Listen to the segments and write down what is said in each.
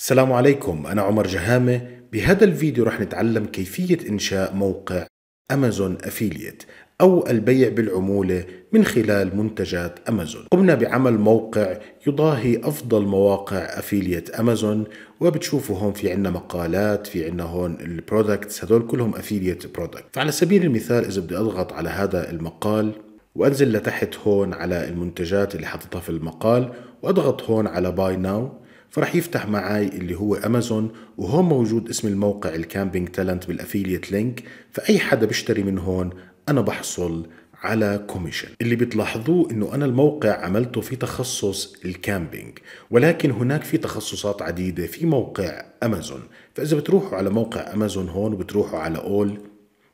السلام عليكم أنا عمر جهامة بهذا الفيديو رح نتعلم كيفية إنشاء موقع أمازون أفيليت أو البيع بالعمولة من خلال منتجات أمازون قمنا بعمل موقع يضاهي أفضل مواقع أفيليت أمازون وبتشوفوا هون في عنا مقالات في عنا هون البرودكتس هذول كلهم أفيليت برودكت فعلى سبيل المثال إذا بدي أضغط على هذا المقال وأنزل لتحت هون على المنتجات اللي حطيتها في المقال وأضغط هون على باي ناو فرح يفتح معاي اللي هو امازون وهون موجود اسم الموقع الكامبينج تالنت بالافيليت لينك فاي حدا بيشتري من هون انا بحصل على كوميشن اللي بتلاحظوه انه انا الموقع عملته في تخصص الكامبينج ولكن هناك في تخصصات عديدة في موقع امازون فاذا بتروحوا على موقع امازون هون وبتروحوا على اول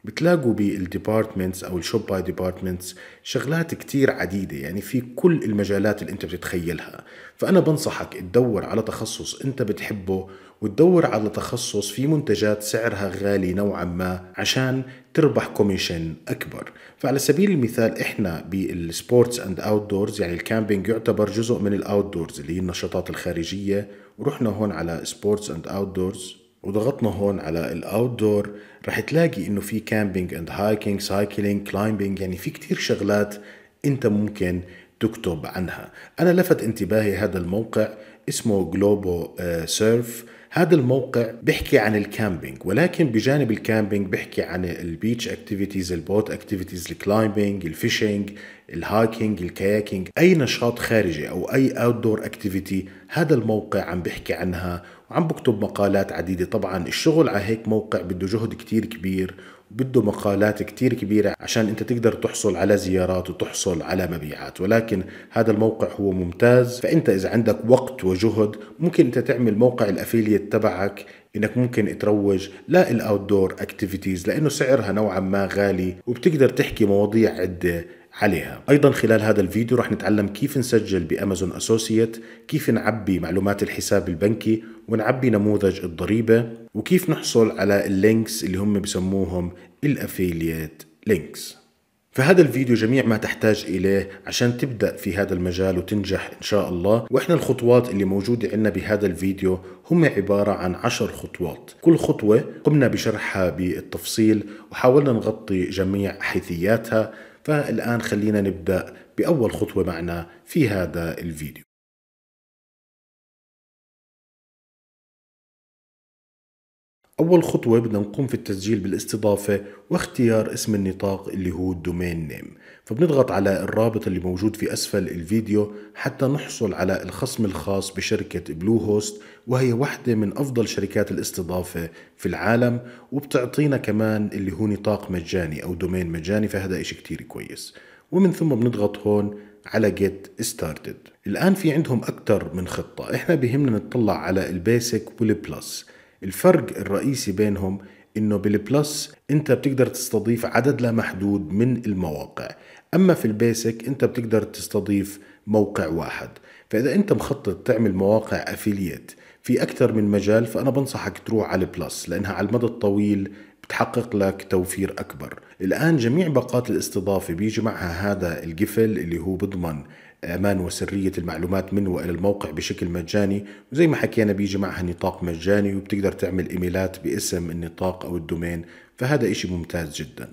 بتلاقوا بالديبارتمنتس او الشوب باي ديبارتمنتس شغلات كتير عديدة يعني في كل المجالات اللي انت بتتخيلها فأنا بنصحك تدور على تخصص أنت بتحبه وتدور على تخصص في منتجات سعرها غالي نوعا ما عشان تربح كوميشن أكبر فعلى سبيل المثال إحنا بالسبورتس أند أوتدورز يعني الكامبينج يعتبر جزء من الأوتدورز اللي هي النشاطات الخارجية ورحنا هون على سبورتس أند أوتدورز وضغطنا هون على الاوتدور رح تلاقي انه في كامبينج اند هايكينج سايكلينج كلايمبينج يعني في كتير شغلات انت ممكن تكتب عنها أنا لفت انتباهي هذا الموقع اسمه جلوبو سيرف آه، هذا الموقع بيحكي عن الكامبينج ولكن بجانب الكامبينج بيحكي عن البيتش اكتيفيتيز البوت اكتيفيتيز الكلايمبينج الفيشينج الهايكينج الكاياكينج اي نشاط خارجي او اي اوت دور اكتيفيتي هذا الموقع عم بيحكي عنها وعم بكتب مقالات عديده طبعا الشغل على هيك موقع بده جهد كتير كبير بده مقالات كتير كبيرة عشان انت تقدر تحصل على زيارات وتحصل على مبيعات ولكن هذا الموقع هو ممتاز فانت اذا عندك وقت وجهد ممكن انت تعمل موقع الافيليت تبعك انك ممكن تروج للاوت دور اكتيفيتيز لانه سعرها نوعا ما غالي وبتقدر تحكي مواضيع عده عليها ايضا خلال هذا الفيديو رح نتعلم كيف نسجل بامازون اسوسيت كيف نعبي معلومات الحساب البنكي ونعبي نموذج الضريبه وكيف نحصل على اللينكس اللي هم بسموهم الافيليات لينكس فهذا الفيديو جميع ما تحتاج إليه عشان تبدأ في هذا المجال وتنجح إن شاء الله وإحنا الخطوات اللي موجودة عندنا بهذا الفيديو هم عبارة عن عشر خطوات كل خطوة قمنا بشرحها بالتفصيل وحاولنا نغطي جميع حيثياتها فالآن خلينا نبدأ بأول خطوة معنا في هذا الفيديو أول خطوة بدنا نقوم في التسجيل بالاستضافة واختيار اسم النطاق اللي هو الدومين نيم فبنضغط على الرابط اللي موجود في أسفل الفيديو حتى نحصل على الخصم الخاص بشركة بلو هوست وهي واحدة من أفضل شركات الاستضافة في العالم وبتعطينا كمان اللي هو نطاق مجاني أو دومين مجاني فهذا إشي كتير كويس ومن ثم بنضغط هون على get started الآن في عندهم أكثر من خطة إحنا بهمنا نطلع على البيسك والبلس الفرق الرئيسي بينهم انه بالبلس انت بتقدر تستضيف عدد لا محدود من المواقع اما في البيسك انت بتقدر تستضيف موقع واحد فاذا انت مخطط تعمل مواقع افيليت في اكثر من مجال فانا بنصحك تروح على البلس لانها على المدى الطويل بتحقق لك توفير اكبر الان جميع باقات الاستضافه بيجي معها هذا القفل اللي هو بضمن أمان وسرية المعلومات من وإلى الموقع بشكل مجاني وزي ما حكينا بيجي معها نطاق مجاني وبتقدر تعمل إيميلات باسم النطاق أو الدومين فهذا إشي ممتاز جدا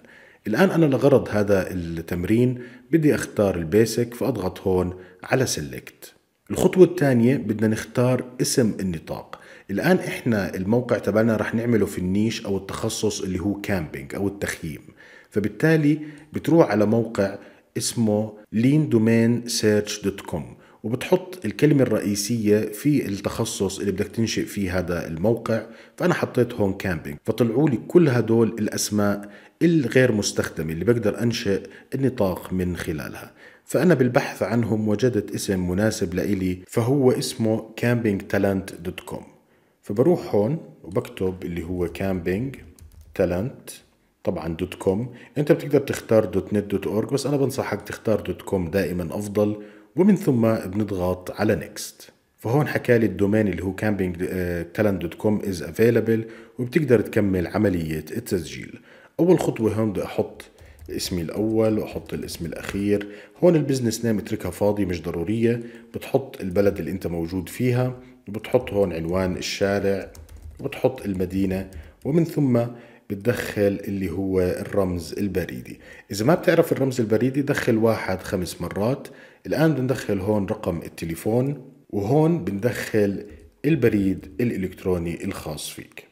الآن أنا لغرض هذا التمرين بدي أختار البيسك فأضغط هون على سيلكت الخطوة الثانية بدنا نختار اسم النطاق الآن إحنا الموقع تبعنا رح نعمله في النيش أو التخصص اللي هو كامبينج أو التخييم فبالتالي بتروح على موقع اسمه leandomainsearch.com وبتحط الكلمة الرئيسية في التخصص اللي بدك تنشئ فيه هذا الموقع فأنا حطيت هون كامبينج فطلعوا لي كل هدول الأسماء الغير مستخدمة اللي بقدر أنشئ النطاق من خلالها فأنا بالبحث عنهم وجدت اسم مناسب لإلي فهو اسمه campingtalent.com فبروح هون وبكتب اللي هو كامبينج تالنت طبعا دوت كوم انت بتقدر تختار دوت نت دوت اورج بس انا بنصحك تختار دوت كوم دائما افضل ومن ثم بنضغط على نيكست فهون حكى لي الدومين اللي هو كامبينج آه، تالنت دوت كوم از افيلبل وبتقدر تكمل عمليه التسجيل اول خطوه هون بدي احط اسمي الاول واحط الاسم الاخير هون البزنس نيم اتركها فاضي مش ضروريه بتحط البلد اللي انت موجود فيها وبتحط هون عنوان الشارع وبتحط المدينه ومن ثم بتدخل اللي هو الرمز البريدي إذا ما بتعرف الرمز البريدي دخل واحد خمس مرات الآن بندخل هون رقم التليفون وهون بندخل البريد الإلكتروني الخاص فيك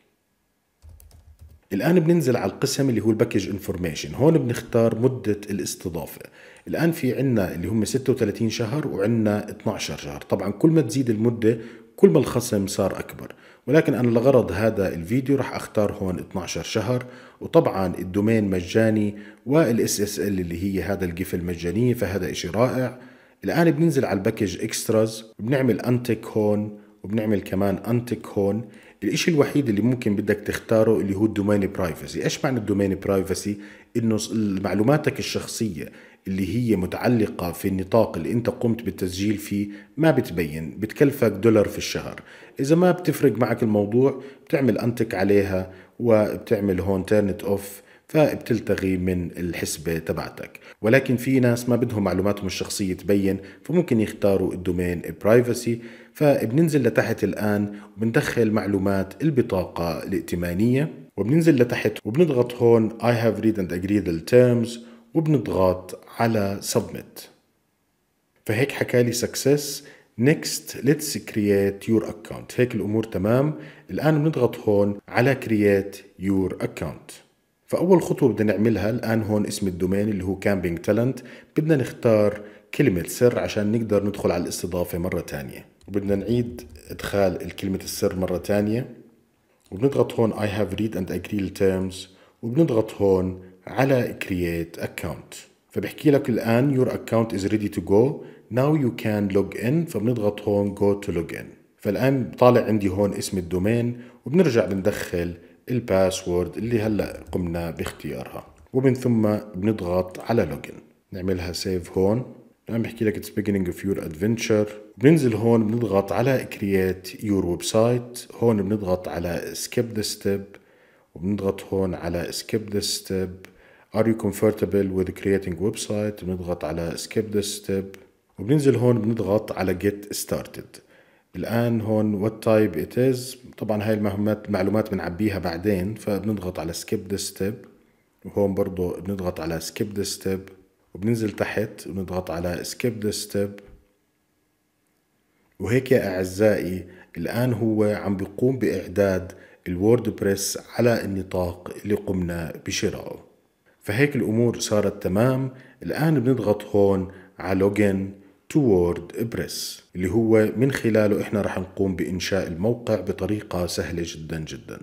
الآن بننزل على القسم اللي هو الباكج انفورميشن هون بنختار مدة الاستضافة الآن في عنا اللي هم 36 شهر وعنا 12 شهر طبعا كل ما تزيد المدة كل ما الخصم صار أكبر ولكن أنا لغرض هذا الفيديو رح أختار هون 12 شهر وطبعا الدومين مجاني والاس اس ال اللي هي هذا الجيف المجانية فهذا إشي رائع الآن بننزل على الباكج اكستراز بنعمل انتك هون وبنعمل كمان انتك هون الإشي الوحيد اللي ممكن بدك تختاره اللي هو الدومين برايفسي إيش معنى الدومين برايفسي؟ إنه معلوماتك الشخصية اللي هي متعلقة في النطاق اللي انت قمت بالتسجيل فيه ما بتبين بتكلفك دولار في الشهر اذا ما بتفرق معك الموضوع بتعمل انتك عليها وبتعمل هون تيرنت اوف فبتلتغي من الحسبة تبعتك ولكن في ناس ما بدهم معلوماتهم الشخصية تبين فممكن يختاروا الدومين برايفسي فبننزل لتحت الآن وبندخل معلومات البطاقة الائتمانية وبننزل لتحت وبنضغط هون I have read and agreed the terms وبنضغط على submit فهيك حكى لي success next let's create your account هيك الامور تمام الان بنضغط هون على create your account فاول خطوه بدنا نعملها الان هون اسم الدومين اللي هو كامبينج تالنت بدنا نختار كلمه سر عشان نقدر ندخل على الاستضافه مره ثانيه وبدنا نعيد ادخال كلمه السر مره ثانيه وبنضغط هون I have read and agree terms وبنضغط هون على create account فبحكي لك الآن your account is ready to go now you can log in فبنضغط هون go to log in فالآن طالع عندي هون اسم الدومين وبنرجع بندخل الباسورد اللي هلأ قمنا باختيارها ومن ثم بنضغط على in نعملها سيف هون الآن بحكي لك it's beginning of your adventure بننزل هون بنضغط على create your website هون بنضغط على skip the step وبنضغط هون على skip the step Are you comfortable with creating website بنضغط على skip this step وبننزل هون بنضغط على get started الآن هون what type it is طبعا هاي المعلومات معلومات بنعبيها بعدين فبنضغط على skip this step وهون برضو بنضغط على skip this step وبننزل تحت وبنضغط على skip this step وهيك يا أعزائي الآن هو عم بيقوم بإعداد الووردبريس على النطاق اللي قمنا بشرائه فهيك الأمور صارت تمام الآن بنضغط هون على لوجن توورد بريس اللي هو من خلاله إحنا رح نقوم بإنشاء الموقع بطريقة سهلة جدا جدا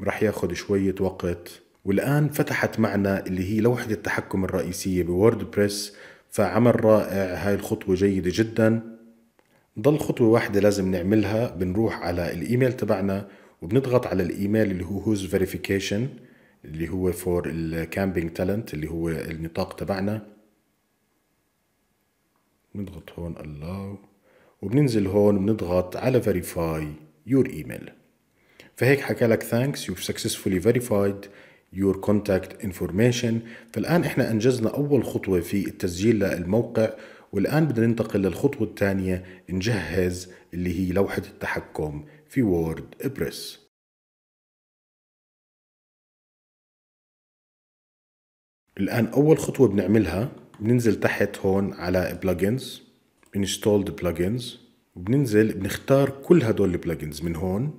رح ياخذ شوية وقت والآن فتحت معنا اللي هي لوحة التحكم الرئيسية بووردبريس فعمل رائع هاي الخطوة جيدة جدا ضل خطوة واحدة لازم نعملها بنروح على الإيميل تبعنا وبنضغط على الإيميل اللي هو هوز فيريفيكيشن اللي هو فور الكامبينج تالنت اللي هو النطاق تبعنا بنضغط هون الله وبننزل هون بنضغط على فيريفاي يور ايميل فهيك حكى لك ثانكس يو سكسسفولي فيريفايد يور كونتاكت انفورميشن فالآن احنا أنجزنا أول خطوة في التسجيل للموقع والآن بدنا ننتقل للخطوة الثانية نجهز اللي هي لوحة التحكم في وورد بريس الآن أول خطوة بنعملها بننزل تحت هون على plugins installed plugins وبننزل بنختار كل هدول البلجنز من هون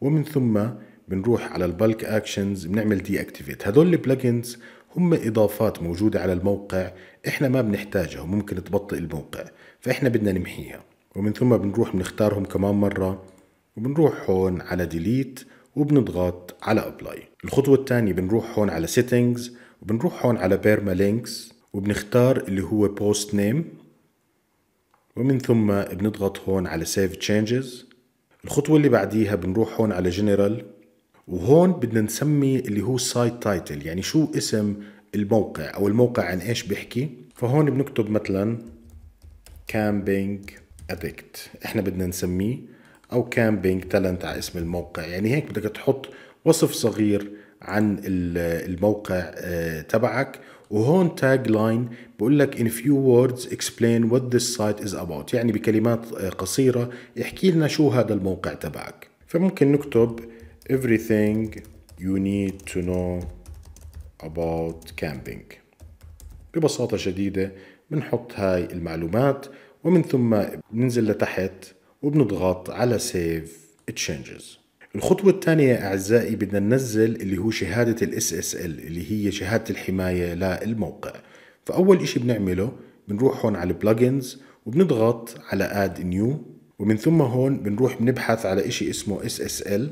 ومن ثم بنروح على البلك اكشنز بنعمل دي اكتيفيت هدول البلجنز هم اضافات موجوده على الموقع احنا ما بنحتاجها وممكن تبطئ الموقع فاحنا بدنا نمحيها ومن ثم بنروح بنختارهم كمان مره وبنروح هون على ديليت وبنضغط على ابلاي الخطوه الثانيه بنروح هون على سيتنجز وبنروح هون على بيرما لينكس وبنختار اللي هو بوست نيم ومن ثم بنضغط هون على سيف تشينجز الخطوة اللي بعديها بنروح هون على جنرال وهون بدنا نسمي اللي هو سايت تايتل يعني شو اسم الموقع او الموقع عن ايش بيحكي فهون بنكتب مثلا كامبينج ادكت احنا بدنا نسميه او كامبينج تالنت على اسم الموقع يعني هيك بدك تحط وصف صغير عن الموقع آه، تبعك وهون تاج لاين بقول لك in few words explain what this site is about يعني بكلمات آه، قصيرة احكي لنا شو هذا الموقع تبعك فممكن نكتب everything you need to know about camping ببساطة شديدة بنحط هاي المعلومات ومن ثم بننزل لتحت وبنضغط على save changes الخطوة الثانية أعزائي بدنا ننزل اللي هو شهادة ال SSL اللي هي شهادة الحماية للموقع فأول إشي بنعمله بنروح هون على Plugins وبنضغط على Add New ومن ثم هون بنروح بنبحث على إشي اسمه SSL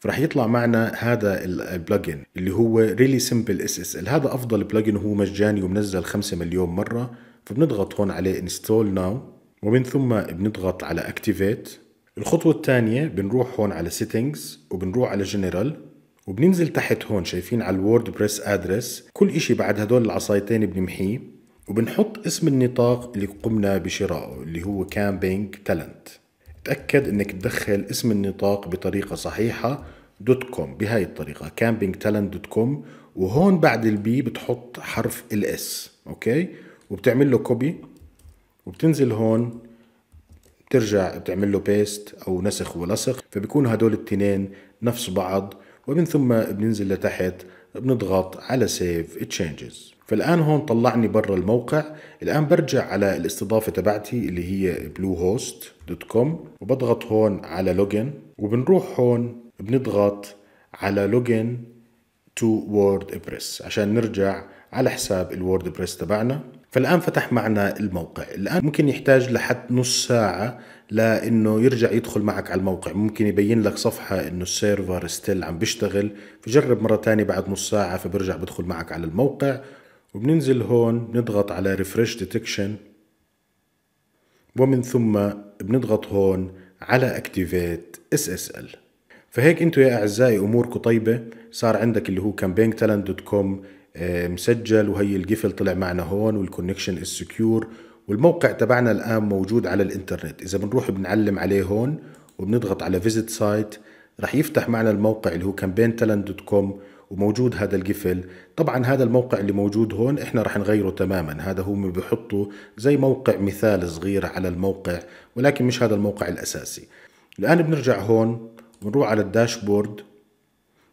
فرح يطلع معنا هذا البلجن اللي هو ريلي سمبل SSL هذا افضل بلجن وهو مجاني ومنزل 5 مليون مره فبنضغط هون عليه انستول ناو ومن ثم بنضغط على اكتيفيت الخطوة الثانية بنروح هون على settings وبنروح على general وبننزل تحت هون شايفين على الوورد بريس ادرس كل اشي بعد هدول العصايتين بنمحيه وبنحط اسم النطاق اللي قمنا بشرائه اللي هو كامبينج تالنت تأكد انك تدخل اسم النطاق بطريقة صحيحة دوت كوم بهاي الطريقة كامبينج تالنت دوت كوم وهون بعد البي بتحط حرف الاس اوكي وبتعمل له كوبي وبتنزل هون بترجع بتعمل له بيست او نسخ ولصق فبيكونوا هدول التنين نفس بعض ومن ثم بننزل لتحت بنضغط على سيف تشينجز فالان هون طلعني برا الموقع الان برجع على الاستضافه تبعتي اللي هي بلو هوست دوت كوم وبضغط هون على لوجن وبنروح هون بنضغط على لوجن تو وورد بريس عشان نرجع على حساب الووردبريس بريس تبعنا فالآن فتح معنا الموقع الآن ممكن يحتاج لحد نص ساعة لأنه يرجع يدخل معك على الموقع ممكن يبين لك صفحة أنه السيرفر ستيل عم بيشتغل فجرب مرة تانية بعد نص ساعة فبرجع بدخل معك على الموقع وبننزل هون بنضغط على ريفرش ديتكشن ومن ثم بنضغط هون على اكتيفيت اس اس ال فهيك انتم يا اعزائي اموركم طيبه صار عندك اللي هو campaign.talent.com آه، مسجل وهي القفل طلع معنا هون والكونكشن السكيور والموقع تبعنا الآن موجود على الإنترنت إذا بنروح بنعلم عليه هون وبنضغط على فيزيت سايت رح يفتح معنا الموقع اللي هو campaigntalent.com وموجود هذا القفل طبعا هذا الموقع اللي موجود هون احنا رح نغيره تماما هذا ما بيحطوا زي موقع مثال صغير على الموقع ولكن مش هذا الموقع الأساسي الآن بنرجع هون بنروح على الداشبورد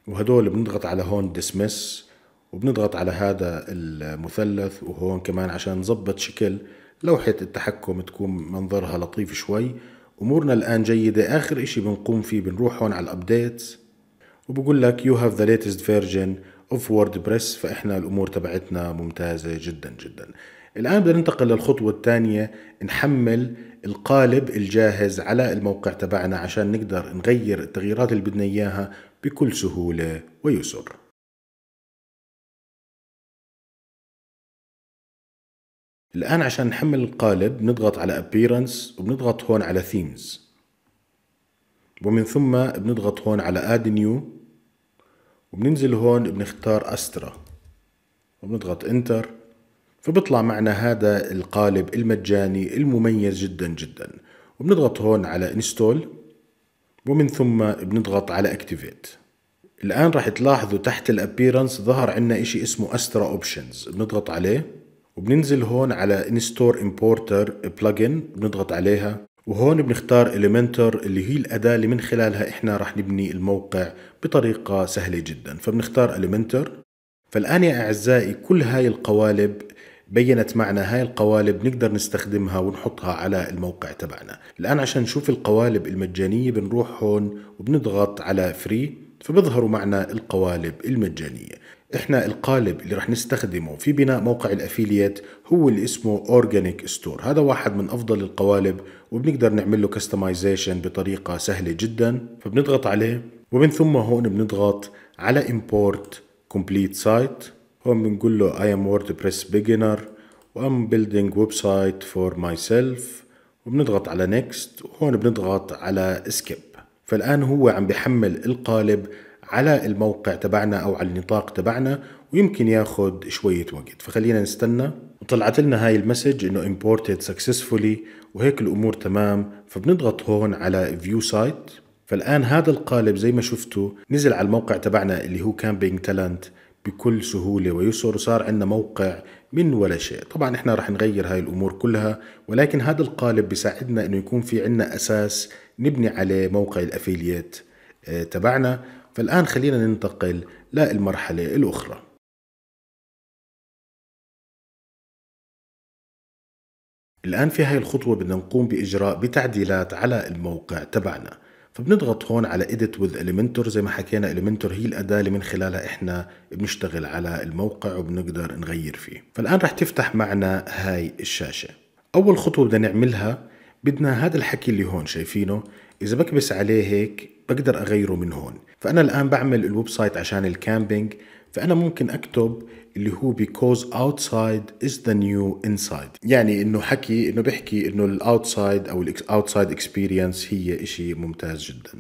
وهدول بنضغط على هون dismiss وبنضغط على هذا المثلث وهون كمان عشان نظبط شكل لوحة التحكم تكون منظرها لطيف شوي امورنا الان جيدة اخر اشي بنقوم فيه بنروح هون على الابديتس وبقول لك you have the latest version of wordpress فاحنا الامور تبعتنا ممتازة جدا جدا الان بدنا ننتقل للخطوة الثانية نحمل القالب الجاهز على الموقع تبعنا عشان نقدر نغير التغييرات اللي بدنا اياها بكل سهولة ويسر الآن عشان نحمل القالب بنضغط على Appearance وبنضغط هون على Themes ومن ثم بنضغط هون على Add New وبننزل هون بنختار أسترا وبنضغط Enter فبطلع معنا هذا القالب المجاني المميز جدا جدا وبنضغط هون على Install ومن ثم بنضغط على Activate الآن راح تلاحظوا تحت الأبيرنس ظهر عنا إشي اسمه أسترا أوبشنز بنضغط عليه وبننزل هون على انستور امبورتر بلجن بنضغط عليها وهون بنختار Elementor اللي هي الأداة اللي من خلالها إحنا رح نبني الموقع بطريقة سهلة جدا فبنختار Elementor فالآن يا أعزائي كل هاي القوالب بينت معنا هاي القوالب نقدر نستخدمها ونحطها على الموقع تبعنا الآن عشان نشوف القوالب المجانية بنروح هون وبنضغط على فري فبيظهروا معنا القوالب المجانية احنا القالب اللي رح نستخدمه في بناء موقع الافيليت هو اللي اسمه اورجانيك ستور هذا واحد من افضل القوالب وبنقدر نعمل له كستمايزيشن بطريقه سهله جدا فبنضغط عليه ومن ثم هون بنضغط على import complete site هون بنقول له I am WordPress beginner وأم building website for myself وبنضغط على next وهون بنضغط على skip فالآن هو عم بحمل القالب على الموقع تبعنا او على النطاق تبعنا ويمكن ياخذ شويه وقت فخلينا نستنى وطلعت لنا هاي المسج انه imported successfully وهيك الامور تمام فبنضغط هون على view site فالان هذا القالب زي ما شفتوا نزل على الموقع تبعنا اللي هو كامبينج تالنت بكل سهولة ويسر وصار عندنا موقع من ولا شيء طبعا احنا رح نغير هاي الامور كلها ولكن هذا القالب بيساعدنا انه يكون في عندنا اساس نبني عليه موقع الافيليت آه، تبعنا فالآن خلينا ننتقل للمرحلة الأخرى الآن في هاي الخطوة بدنا نقوم بإجراء بتعديلات على الموقع تبعنا فبنضغط هون على Edit with Elementor زي ما حكينا Elementor هي الأداة اللي من خلالها إحنا بنشتغل على الموقع وبنقدر نغير فيه فالآن رح تفتح معنا هاي الشاشة أول خطوة بدنا نعملها بدنا هذا الحكي اللي هون شايفينه إذا بكبس عليه هيك بقدر أغيره من هون فأنا الآن بعمل الويب سايت عشان الكامبينج فأنا ممكن أكتب اللي هو because outside is the new inside يعني إنه حكي إنه بحكي إنه الأوتسايد أو الأوتسايد اكسبيرينس هي شيء ممتاز جدا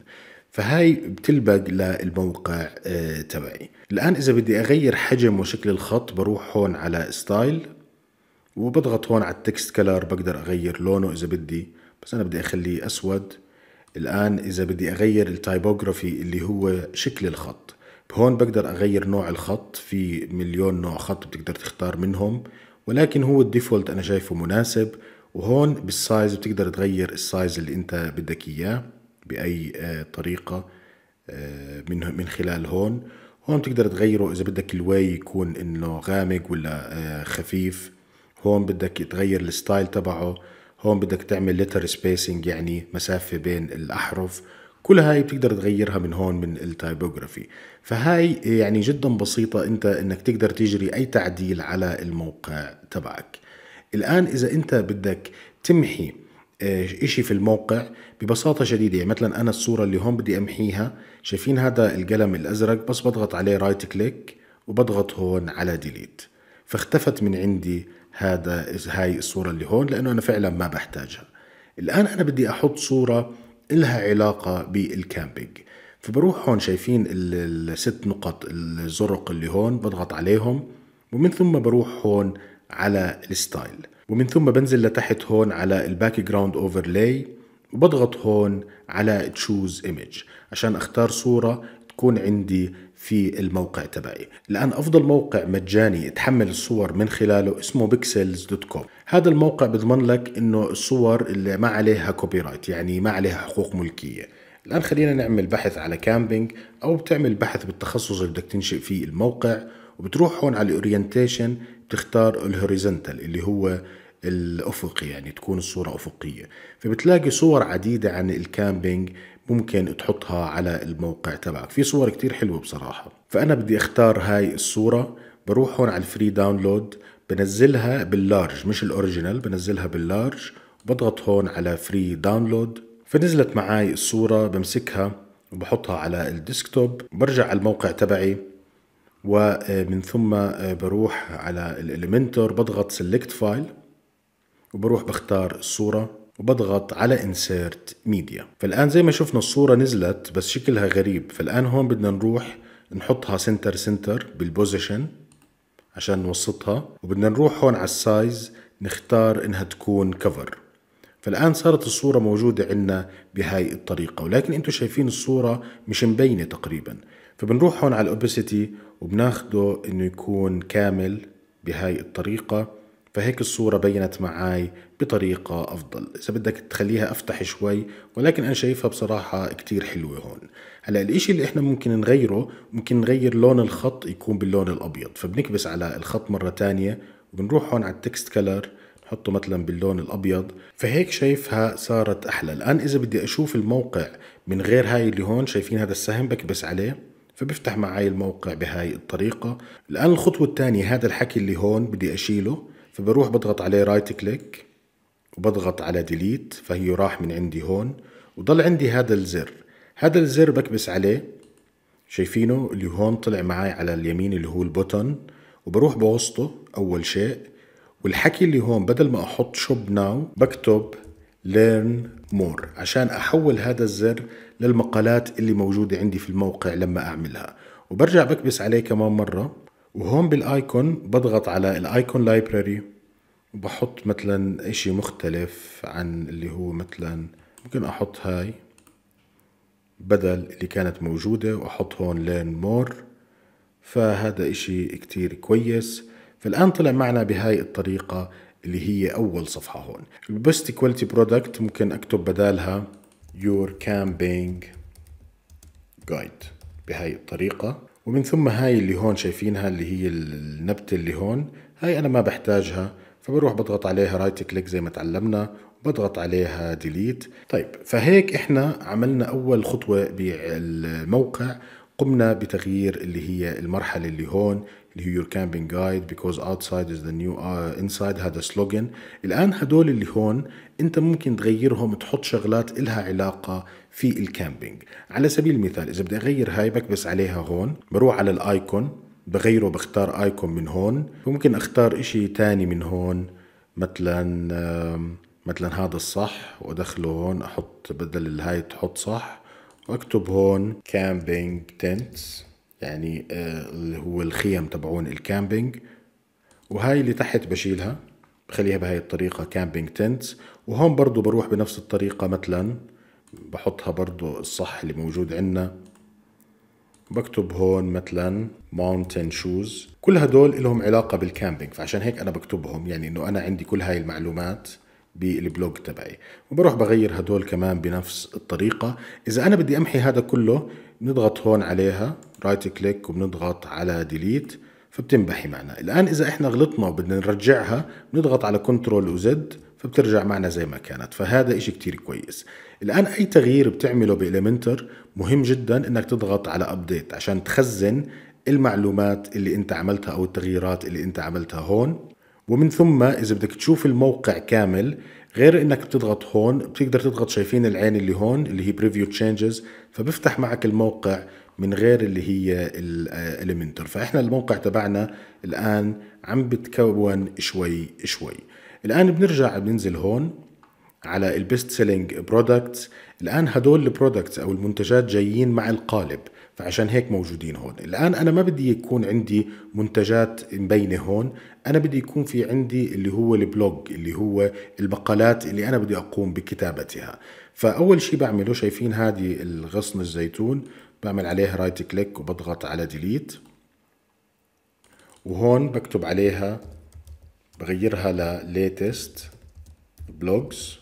فهاي بتلبق للموقع اه تبعي الآن إذا بدي أغير حجم وشكل الخط بروح هون على ستايل وبضغط هون على التكست كلر بقدر أغير لونه إذا بدي بس أنا بدي أخليه أسود الآن إذا بدي أغير التايبوغرافي اللي هو شكل الخط هون بقدر أغير نوع الخط في مليون نوع خط بتقدر تختار منهم ولكن هو الديفولت أنا شايفه مناسب وهون بالسايز بتقدر تغير السايز اللي أنت بدك إياه بأي آه، طريقة آه، من من خلال هون هون بتقدر تغيره إذا بدك الواي يكون إنه غامق ولا آه، خفيف هون بدك تغير الستايل تبعه هون بدك تعمل لتر سبيسنج يعني مسافة بين الأحرف كل هاي بتقدر تغيرها من هون من التايبوغرافي فهاي يعني جدا بسيطة انت انك تقدر تجري اي تعديل على الموقع تبعك الان اذا انت بدك تمحي آه، اشي في الموقع ببساطة شديدة يعني مثلا انا الصورة اللي هون بدي امحيها شايفين هذا القلم الازرق بس بضغط عليه رايت كليك وبضغط هون على ديليت فاختفت من عندي هذا هاي الصورة اللي هون لأنه أنا فعلا ما بحتاجها الآن أنا بدي أحط صورة إلها علاقة بالكامبينج فبروح هون شايفين الست نقط الزرق اللي هون بضغط عليهم ومن ثم بروح هون على الستايل ومن ثم بنزل لتحت هون على الباك جراوند اوفرلاي وبضغط هون على تشوز ايمج عشان اختار صورة تكون عندي في الموقع تبعي الآن أفضل موقع مجاني تحمل الصور من خلاله اسمه بيكسلز دوت كوم هذا الموقع بضمن لك انه الصور اللي ما عليها كوبي رايت يعني ما عليها حقوق ملكيه الآن خلينا نعمل بحث على كامبينج أو بتعمل بحث بالتخصص اللي بدك تنشئ فيه الموقع وبتروح هون على الأورينتيشن بتختار الهوريزنتال اللي هو الأفقي يعني تكون الصورة أفقية فبتلاقي صور عديدة عن الكامبينج ممكن تحطها على الموقع تبعك في صور كتير حلوة بصراحة فأنا بدي أختار هاي الصورة بروح هون على الفري داونلود بنزلها باللارج مش الاوريجينال بنزلها باللارج بضغط هون على فري داونلود فنزلت معي الصورة بمسكها وبحطها على الديسكتوب برجع على الموقع تبعي ومن آه، ثم آه، بروح على الاليمنتور بضغط سيلكت فايل وبروح بختار الصورة وبضغط على انسيرت ميديا فالان زي ما شفنا الصوره نزلت بس شكلها غريب فالان هون بدنا نروح نحطها سنتر سنتر بالبوزيشن عشان نوسطها وبدنا نروح هون على السايز نختار انها تكون كفر فالآن صارت الصورة موجودة عندنا بهاي الطريقة ولكن انتم شايفين الصورة مش مبينة تقريبا فبنروح هون على الاوبسيتي وبناخده انه يكون كامل بهاي الطريقة فهيك الصورة بينت معاي بطريقة أفضل إذا بدك تخليها أفتح شوي ولكن أنا شايفها بصراحة كتير حلوة هون هلا الإشي اللي إحنا ممكن نغيره ممكن نغير لون الخط يكون باللون الأبيض فبنكبس على الخط مرة تانية وبنروح هون على التكست كلر نحطه مثلا باللون الابيض فهيك شايفها صارت احلى الان اذا بدي اشوف الموقع من غير هاي اللي هون شايفين هذا السهم بكبس عليه فبفتح معي الموقع بهاي الطريقة الآن الخطوة الثانية هذا الحكي اللي هون بدي أشيله فبروح بضغط عليه رايت كليك وبضغط على ديليت فهي راح من عندي هون وضل عندي هذا الزر هذا الزر بكبس عليه شايفينه اللي هون طلع معي على اليمين اللي هو البوتن وبروح بوسطه اول شيء والحكي اللي هون بدل ما احط شوب ناو بكتب ليرن مور عشان احول هذا الزر للمقالات اللي موجودة عندي في الموقع لما اعملها وبرجع بكبس عليه كمان مرة وهون بالايكون بضغط على الايكون لايبراري بحط مثلا اشي مختلف عن اللي هو مثلا ممكن احط هاي بدل اللي كانت موجودة واحط هون لين مور فهذا اشي كتير كويس فالان طلع معنا بهاي الطريقة اللي هي اول صفحة هون البست كواليتي برودكت ممكن اكتب بدالها your كامبينج guide بهاي الطريقة ومن ثم هاي اللي هون شايفينها اللي هي النبتة اللي هون هاي انا ما بحتاجها فبروح بضغط عليها رايت كليك زي ما تعلمنا بضغط عليها ديليت طيب فهيك احنا عملنا اول خطوة بالموقع قمنا بتغيير اللي هي المرحلة اللي هون اللي هي يور كامبينج جايد بيكوز اوتسايد از ذا نيو انسايد هذا سلوجن الان هدول اللي هون انت ممكن تغيرهم تحط شغلات إلها علاقة في الكامبينج على سبيل المثال اذا بدي اغير هاي بكبس عليها هون بروح على الايكون بغيره بختار ايكون من هون ممكن اختار اشي تاني من هون مثلا مثلا هذا الصح وادخله هون احط بدل الهاي تحط صح واكتب هون كامبينج تنتس يعني آه، اللي هو الخيم تبعون الكامبينج وهاي اللي تحت بشيلها بخليها بهاي الطريقة كامبينج تنتس وهون برضو بروح بنفس الطريقة مثلا بحطها برضو الصح اللي موجود عندنا بكتب هون مثلا ماونتن شوز كل هدول لهم علاقه بالكامبينج فعشان هيك انا بكتبهم يعني انه انا عندي كل هاي المعلومات بالبلوج تبعي وبروح بغير هدول كمان بنفس الطريقه اذا انا بدي امحي هذا كله نضغط هون عليها رايت كليك وبنضغط على ديليت فبتنبحي معنا الان اذا احنا غلطنا وبدنا نرجعها بنضغط على كنترول وزد فبترجع معنا زي ما كانت فهذا اشي كتير كويس الآن أي تغيير بتعمله بإليمنتر مهم جدا إنك تضغط على أبديت عشان تخزن المعلومات اللي أنت عملتها أو التغييرات اللي أنت عملتها هون ومن ثم إذا بدك تشوف الموقع كامل غير انك بتضغط هون بتقدر تضغط شايفين العين اللي هون اللي هي بريفيو تشينجز فبفتح معك الموقع من غير اللي هي الاليمنتر فاحنا الموقع تبعنا الان عم بتكون شوي شوي الان بنرجع بننزل هون على البيست سيلينج برودكتس الان هدول البرودكتس او المنتجات جايين مع القالب فعشان هيك موجودين هون الآن أنا ما بدي يكون عندي منتجات مبينة هون أنا بدي يكون في عندي اللي هو البلوج اللي هو المقالات اللي أنا بدي أقوم بكتابتها فأول شيء بعمله شايفين هذه الغصن الزيتون بعمل عليها رايت كليك وبضغط على ديليت وهون بكتب عليها بغيرها لليتست بلوجز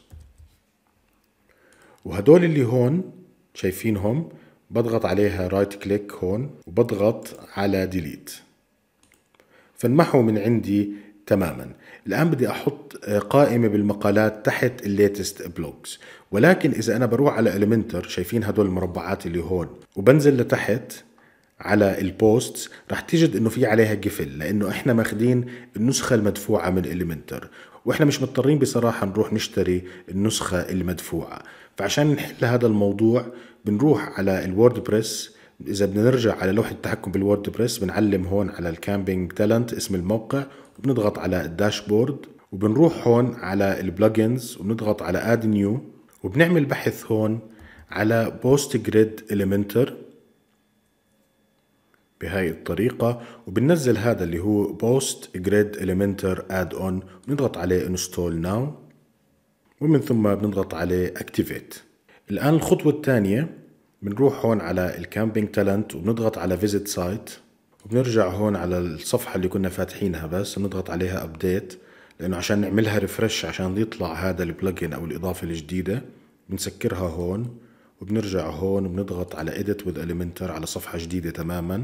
وهدول اللي هون شايفينهم بضغط عليها رايت كليك هون وبضغط على ديليت فانمحوا من عندي تماما الآن بدي أحط آه، قائمة بالمقالات تحت الليتست بلوجز ولكن إذا أنا بروح على المنتر شايفين هدول المربعات اللي هون وبنزل لتحت على البوست رح تجد انه في عليها قفل لانه احنا ماخذين النسخه المدفوعه من المنتر واحنا مش مضطرين بصراحه نروح نشتري النسخه المدفوعه فعشان نحل هذا الموضوع بنروح على الووردبريس اذا بدنا نرجع على لوحه التحكم بالووردبريس بنعلم هون على الكامبينج تالنت اسم الموقع وبنضغط على الداشبورد وبنروح هون على البلجنز وبنضغط على اد نيو وبنعمل بحث هون على بوست جريد اليمنتر بهاي الطريقة وبننزل هذا اللي هو بوست جريد اليمنتر اد اون بنضغط عليه انستول ناو ومن ثم بنضغط عليه اكتيفيت الان الخطوه الثانيه بنروح هون على الكامبينج تالنت وبنضغط على فيزيت سايت وبنرجع هون على الصفحه اللي كنا فاتحينها بس بنضغط عليها ابديت لانه عشان نعملها ريفرش عشان يطلع هذا البلجن او الاضافه الجديده بنسكرها هون وبنرجع هون وبنضغط على edit with elementor على صفحه جديده تماما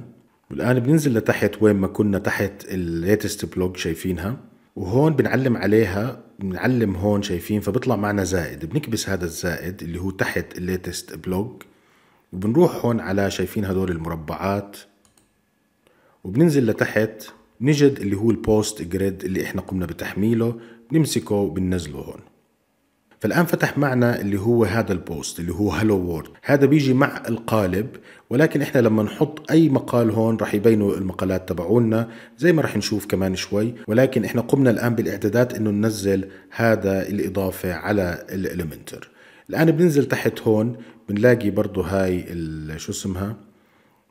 والان بننزل لتحت وين ما كنا تحت الليتست بلوج شايفينها وهون بنعلم عليها بنعلم هون شايفين فبيطلع معنا زائد بنكبس هذا الزائد اللي هو تحت الليتست بلوج وبنروح هون على شايفين هدول المربعات وبننزل لتحت نجد اللي هو البوست جريد اللي احنا قمنا بتحميله بنمسكه وبننزله هون فالان فتح معنا اللي هو هذا البوست اللي هو هلو وورد هذا بيجي مع القالب ولكن احنا لما نحط اي مقال هون رح يبينوا المقالات تبعونا زي ما رح نشوف كمان شوي ولكن احنا قمنا الان بالاعدادات انه ننزل هذا الاضافة على الاليمنتر الان بننزل تحت هون بنلاقي برضو هاي شو اسمها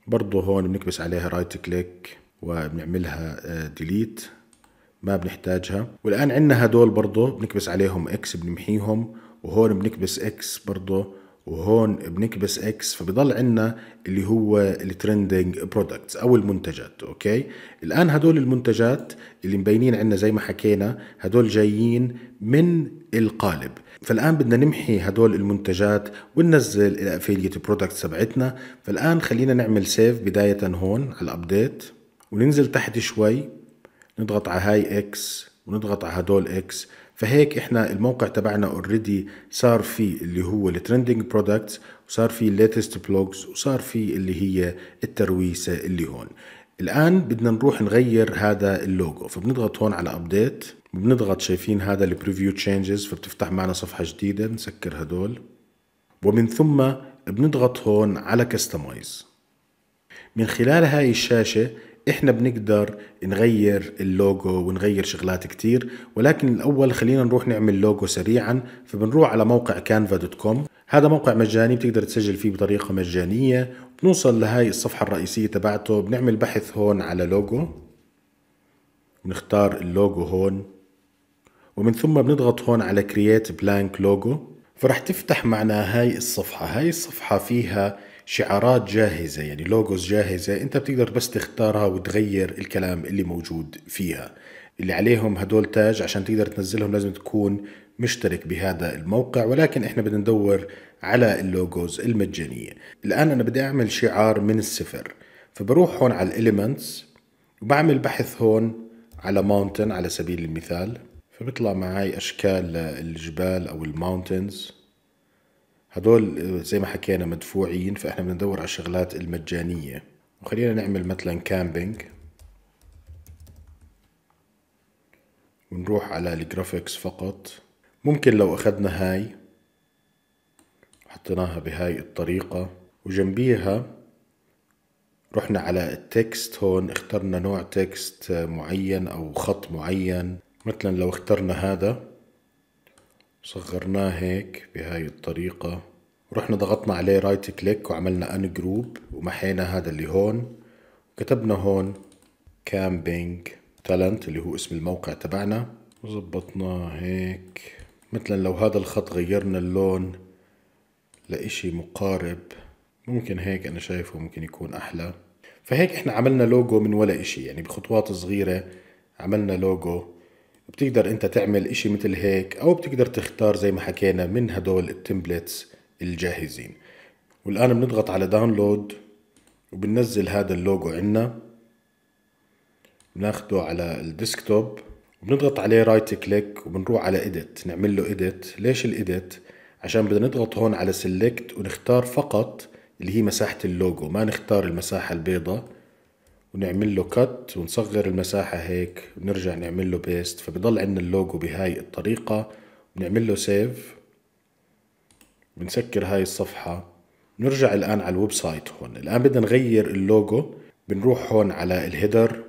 برضو هون بنكبس عليها رايت كليك وبنعملها ديليت آه، ما بنحتاجها والان عندنا هدول برضو بنكبس عليهم اكس بنمحيهم وهون بنكبس اكس برضو وهون بنكبس اكس فبضل عندنا اللي هو الترندنج برودكتس او المنتجات اوكي الان هدول المنتجات اللي مبينين عندنا زي ما حكينا هدول جايين من القالب فالان بدنا نمحي هدول المنتجات وننزل الافيليت برودكتس تبعتنا فالان خلينا نعمل سيف بدايه هون على الابديت وننزل تحت شوي نضغط على هاي اكس ونضغط على هدول اكس فهيك احنا الموقع تبعنا اوريدي صار فيه اللي هو الترندنج برودكتس وصار فيه الليتست بلوجز وصار فيه اللي هي الترويسه اللي هون الان بدنا نروح نغير هذا اللوجو فبنضغط هون على ابديت بنضغط شايفين هذا البريفيو تشينجز فبتفتح معنا صفحه جديده نسكر هدول ومن ثم بنضغط هون على كستمايز من خلال هاي الشاشه احنا بنقدر نغير اللوجو ونغير شغلات كتير ولكن الاول خلينا نروح نعمل لوجو سريعا فبنروح على موقع كانفا دوت كوم هذا موقع مجاني بتقدر تسجل فيه بطريقة مجانية بنوصل لهاي الصفحة الرئيسية تبعته بنعمل بحث هون على لوجو بنختار اللوجو هون ومن ثم بنضغط هون على كرييت بلانك لوجو فرح تفتح معنا هاي الصفحة هاي الصفحة فيها شعارات جاهزة يعني لوجوز جاهزة انت بتقدر بس تختارها وتغير الكلام اللي موجود فيها اللي عليهم هدول تاج عشان تقدر تنزلهم لازم تكون مشترك بهذا الموقع ولكن احنا بدنا ندور على اللوجوز المجانية الآن أنا بدي أعمل شعار من الصفر فبروح هون على الاليمنتس وبعمل بحث هون على ماونتن على سبيل المثال فبيطلع معي أشكال الجبال أو الماونتنز هدول آه، زي ما حكينا مدفوعين فاحنا بدنا ندور على الشغلات المجانية وخلينا نعمل مثلا كامبينج ونروح على الجرافيكس فقط ممكن لو اخذنا هاي حطيناها بهاي الطريقة وجنبيها رحنا على التكست هون اخترنا نوع تكست آه، معين او خط معين مثلا لو اخترنا هذا صغرناه هيك بهاي الطريقة ورحنا ضغطنا عليه رايت كليك وعملنا ان جروب ومحينا هذا اللي هون وكتبنا هون كامبينج تالنت اللي هو اسم الموقع تبعنا وظبطناه هيك مثلا لو هذا الخط غيرنا اللون لإشي مقارب ممكن هيك أنا شايفه ممكن يكون أحلى فهيك إحنا عملنا لوجو من ولا إشي يعني بخطوات صغيرة عملنا لوجو بتقدر انت تعمل اشي مثل هيك او بتقدر تختار زي ما حكينا من هدول التمبلتس الجاهزين والان بنضغط على داونلود وبننزل هذا اللوجو عنا بناخده على الديسكتوب وبنضغط عليه رايت كليك وبنروح على اديت نعمل له اديت ليش الاديت عشان بدنا نضغط هون على سيلكت ونختار فقط اللي هي مساحة اللوجو ما نختار المساحة البيضه ونعمل له كت ونصغر المساحة هيك ونرجع نعمل له بيست فبضل عندنا اللوجو بهاي الطريقة بنعمل له سيف بنسكر هاي الصفحة نرجع الآن على الويب سايت هون الآن بدنا نغير اللوجو بنروح هون على الهيدر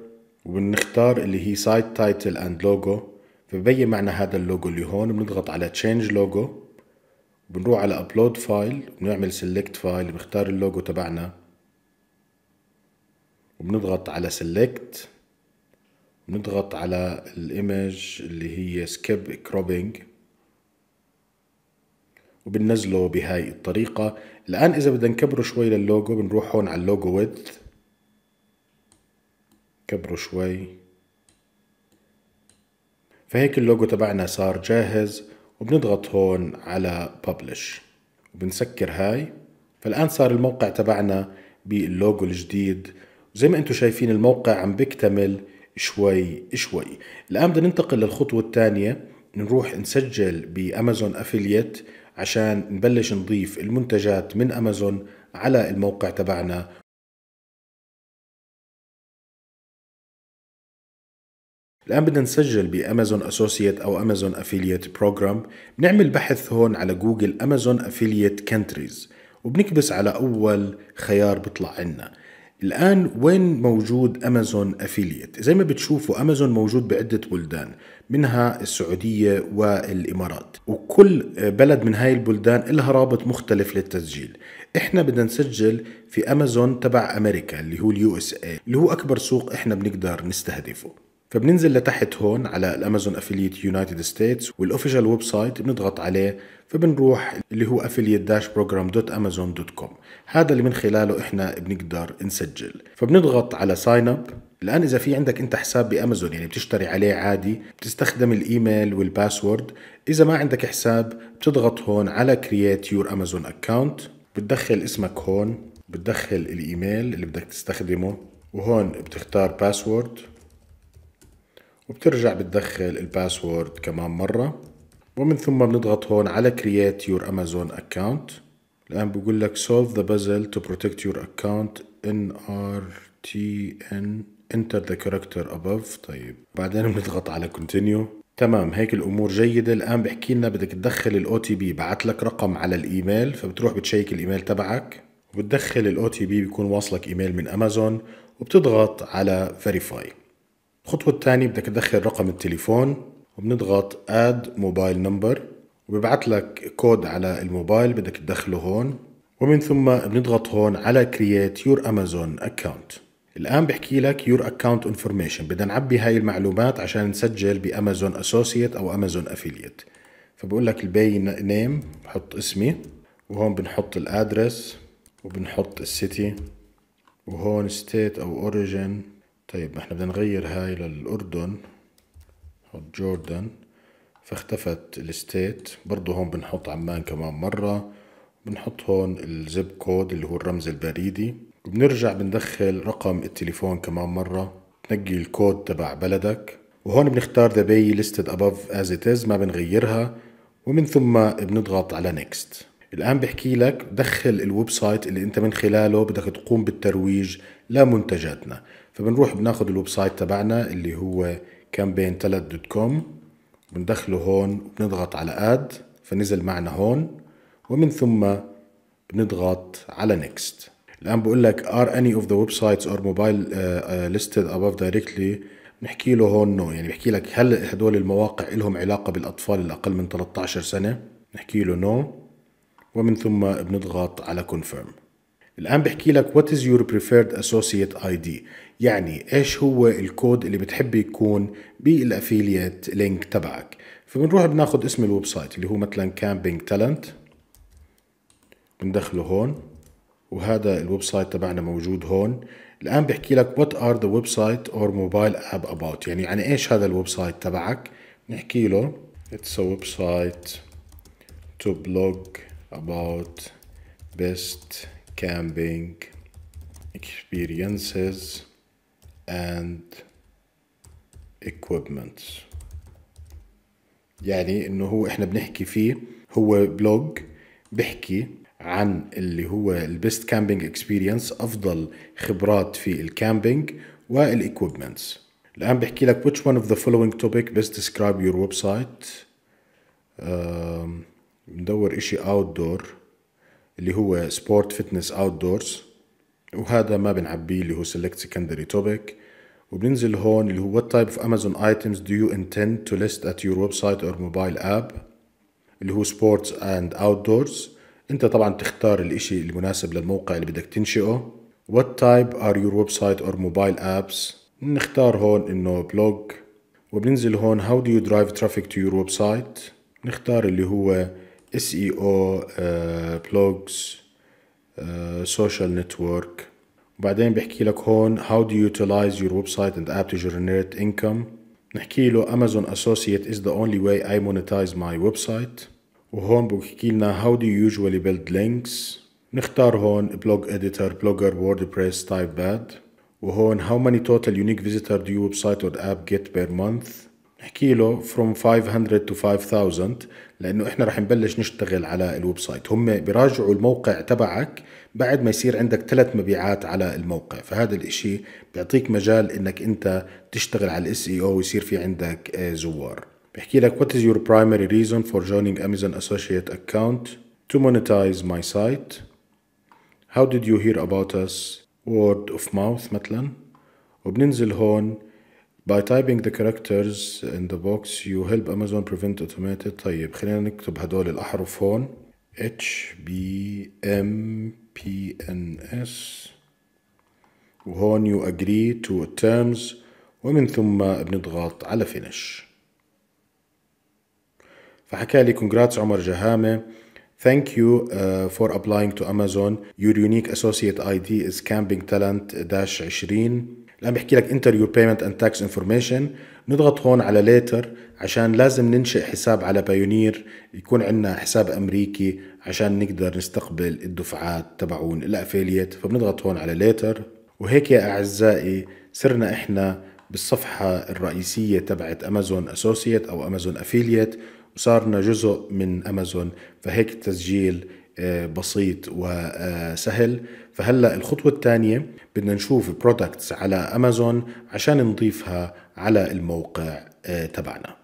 وبنختار اللي هي سايت تايتل اند لوجو فببين معنا هذا اللوجو اللي هون بنضغط على تشينج لوجو بنروح على ابلود فايل بنعمل سيلكت فايل بنختار اللوجو تبعنا وبنضغط على سيلكت بنضغط على الايمج اللي هي سكيب كروبينج وبننزله بهاي الطريقة الآن إذا بدنا نكبره شوي للوجو بنروح هون على اللوجو ويدث كبره شوي فهيك اللوجو تبعنا صار جاهز وبنضغط هون على ببلش وبنسكر هاي فالآن صار الموقع تبعنا باللوجو الجديد زي ما انتم شايفين الموقع عم بيكتمل شوي شوي الآن بدنا ننتقل للخطوة الثانية نروح نسجل بأمازون أفليت عشان نبلش نضيف المنتجات من أمازون على الموقع تبعنا الآن بدنا نسجل بأمازون اسوسييت أو أمازون أفيليت بروجرام بنعمل بحث هون على جوجل أمازون أفيليت كنتريز وبنكبس على أول خيار بيطلع عنا الآن وين موجود أمازون أفيليت؟ زي ما بتشوفوا أمازون موجود بعدة بلدان منها السعودية والإمارات وكل بلد من هاي البلدان لها رابط مختلف للتسجيل إحنا بدنا نسجل في أمازون تبع أمريكا اللي هو اليو اس اي اللي هو أكبر سوق إحنا بنقدر نستهدفه فبننزل لتحت هون على الامازون افيليت يونايتد ستيتس والاوفيشال ويب سايت بنضغط عليه فبنروح اللي هو بروجرام دوت امازون دوت كوم هذا اللي من خلاله احنا بنقدر نسجل فبنضغط على ساين اب الان اذا في عندك انت حساب بامازون يعني بتشتري عليه عادي بتستخدم الايميل والباسورد اذا ما عندك حساب بتضغط هون على كرييت يور امازون اكونت بتدخل اسمك هون بتدخل الايميل اللي بدك تستخدمه وهون بتختار باسورد وبترجع بتدخل الباسورد كمان مرة ومن ثم بنضغط هون على create your amazon account الآن بقول لك solve the puzzle to protect your account nrtn enter the character above طيب بعدين بنضغط على continue تمام هيك الامور جيده الان بحكي لنا بدك تدخل الاو تي بي بعت لك رقم على الايميل فبتروح بتشيك الايميل تبعك وبتدخل الاو تي بي بيكون واصلك ايميل من امازون وبتضغط على فيريفاي الخطوة الثانية بدك تدخل رقم التليفون وبنضغط اد موبايل نمبر وببعث لك كود على الموبايل بدك تدخله هون ومن ثم بنضغط هون على كرييت يور امازون اكونت الان بحكي لك يور اكونت انفورميشن بدنا نعبي هاي المعلومات عشان نسجل بامازون اسوسييت او امازون افيليت فبقول لك الباي نيم بحط اسمي وهون بنحط الادرس وبنحط السيتي وهون ستيت او اوريجن طيب احنا بدنا نغير هاي للأردن نحط جوردن فاختفت الستيت برضو هون بنحط عمان كمان مرة بنحط هون الزب كود اللي هو الرمز البريدي وبنرجع بندخل رقم التليفون كمان مرة تنقي الكود تبع بلدك وهون بنختار the pay listed above as it is ما بنغيرها ومن ثم بنضغط على next الآن بحكي لك دخل الويب سايت اللي أنت من خلاله بدك تقوم بالترويج لمنتجاتنا فبنروح بناخذ الويب سايت تبعنا اللي هو كامبين 3.com بندخله هون وبنضغط على اد فنزل معنا هون ومن ثم بنضغط على نيكست الان بقول لك are any of the websites or mobile موبايل uh, uh, listed above directly بنحكي له هون نو يعني بحكي لك هل هدول المواقع لهم علاقه بالاطفال الاقل من 13 سنه بنحكي له نو no. ومن ثم بنضغط على confirm الآن بحكي لك وات از يور preferred associate اي دي يعني ايش هو الكود اللي بتحب يكون بالافيليت لينك تبعك فبنروح بناخذ اسم الويب سايت اللي هو مثلا كامبينج تالنت بندخله هون وهذا الويب سايت تبعنا موجود هون الآن بحكي لك what are the website or mobile app about يعني عن إيش هذا الويب سايت تبعك نحكي له it's a website to blog about best camping experiences and equipment يعني انه هو احنا بنحكي فيه هو بلوج بحكي عن اللي هو البيست كامبينج اكسبيرينس افضل خبرات في الكامبينج والاكويبمنتس الان بحكي لك which one of the following topic best describe your website uh, ندور اشي outdoor اللي هو سبورت فتنس اوت دورز وهذا ما بنعبيه اللي هو سيلكت سكندري توبيك وبننزل هون اللي هو what type of Amazon items do you intend to list at your website or mobile app اللي هو sports and outdoors انت طبعا تختار الاشي المناسب للموقع اللي بدك تنشئه what type are your website or mobile apps نختار هون انه بلوج وبننزل هون how do you drive traffic to your website نختار اللي هو SEO بلوجز سوشيال نتورك وبعدين بحكي لك هون how do you utilize your website and app to generate income نحكي له Amazon Associate is the only way I monetize my website وهون بحكي لنا how do you usually build links نختار هون blog editor blogger wordpress typepad وهون how many total unique visitor do your website or app get per month نحكي له from 500 to 5000 لانه احنا رح نبلش نشتغل على الويب سايت هم بيراجعوا الموقع تبعك بعد ما يصير عندك ثلاث مبيعات على الموقع فهذا الاشي بيعطيك مجال انك انت تشتغل على الاس اي او ويصير في عندك آه، زوار بحكي لك what is your primary reason for joining Amazon Associate account to monetize my site how did you hear about us word of mouth مثلا وبننزل هون By typing the characters in the box you help Amazon prevent automated طيب خلينا نكتب هدول الأحرف هون H B M P N S وهون you agree to terms ومن ثم بنضغط على finish فحكى لي congrats عمر جهامه Thank you uh, for applying to Amazon. Your unique associate ID is campingtalent-20. الان بيحكي لك انتر يور بيمنت اند تاكس انفورميشن نضغط هون على ليتر عشان لازم ننشئ حساب على بايونير يكون عندنا حساب امريكي عشان نقدر نستقبل الدفعات تبعون الافيليت فبنضغط هون على ليتر وهيك يا اعزائي صرنا احنا بالصفحة الرئيسية تبعت امازون اسوسيت او امازون افيليت وصارنا جزء من امازون فهيك التسجيل بسيط وسهل آه، فهلا الخطوة الثانية بدنا نشوف برودكتس على امازون عشان نضيفها على الموقع آه، تبعنا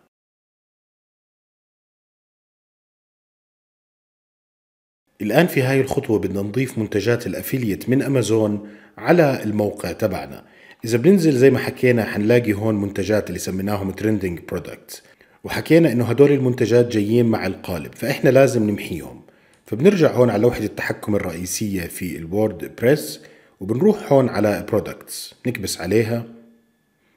الآن في هاي الخطوة بدنا نضيف منتجات الأفيليت من أمازون على الموقع تبعنا إذا بننزل زي ما حكينا حنلاقي هون منتجات اللي سميناهم تريندينج برودكتس وحكينا إنه هدول المنتجات جايين مع القالب فإحنا لازم نمحيهم فبنرجع هون على لوحة التحكم الرئيسية في الوورد بريس وبنروح هون على برودكتس بنكبس عليها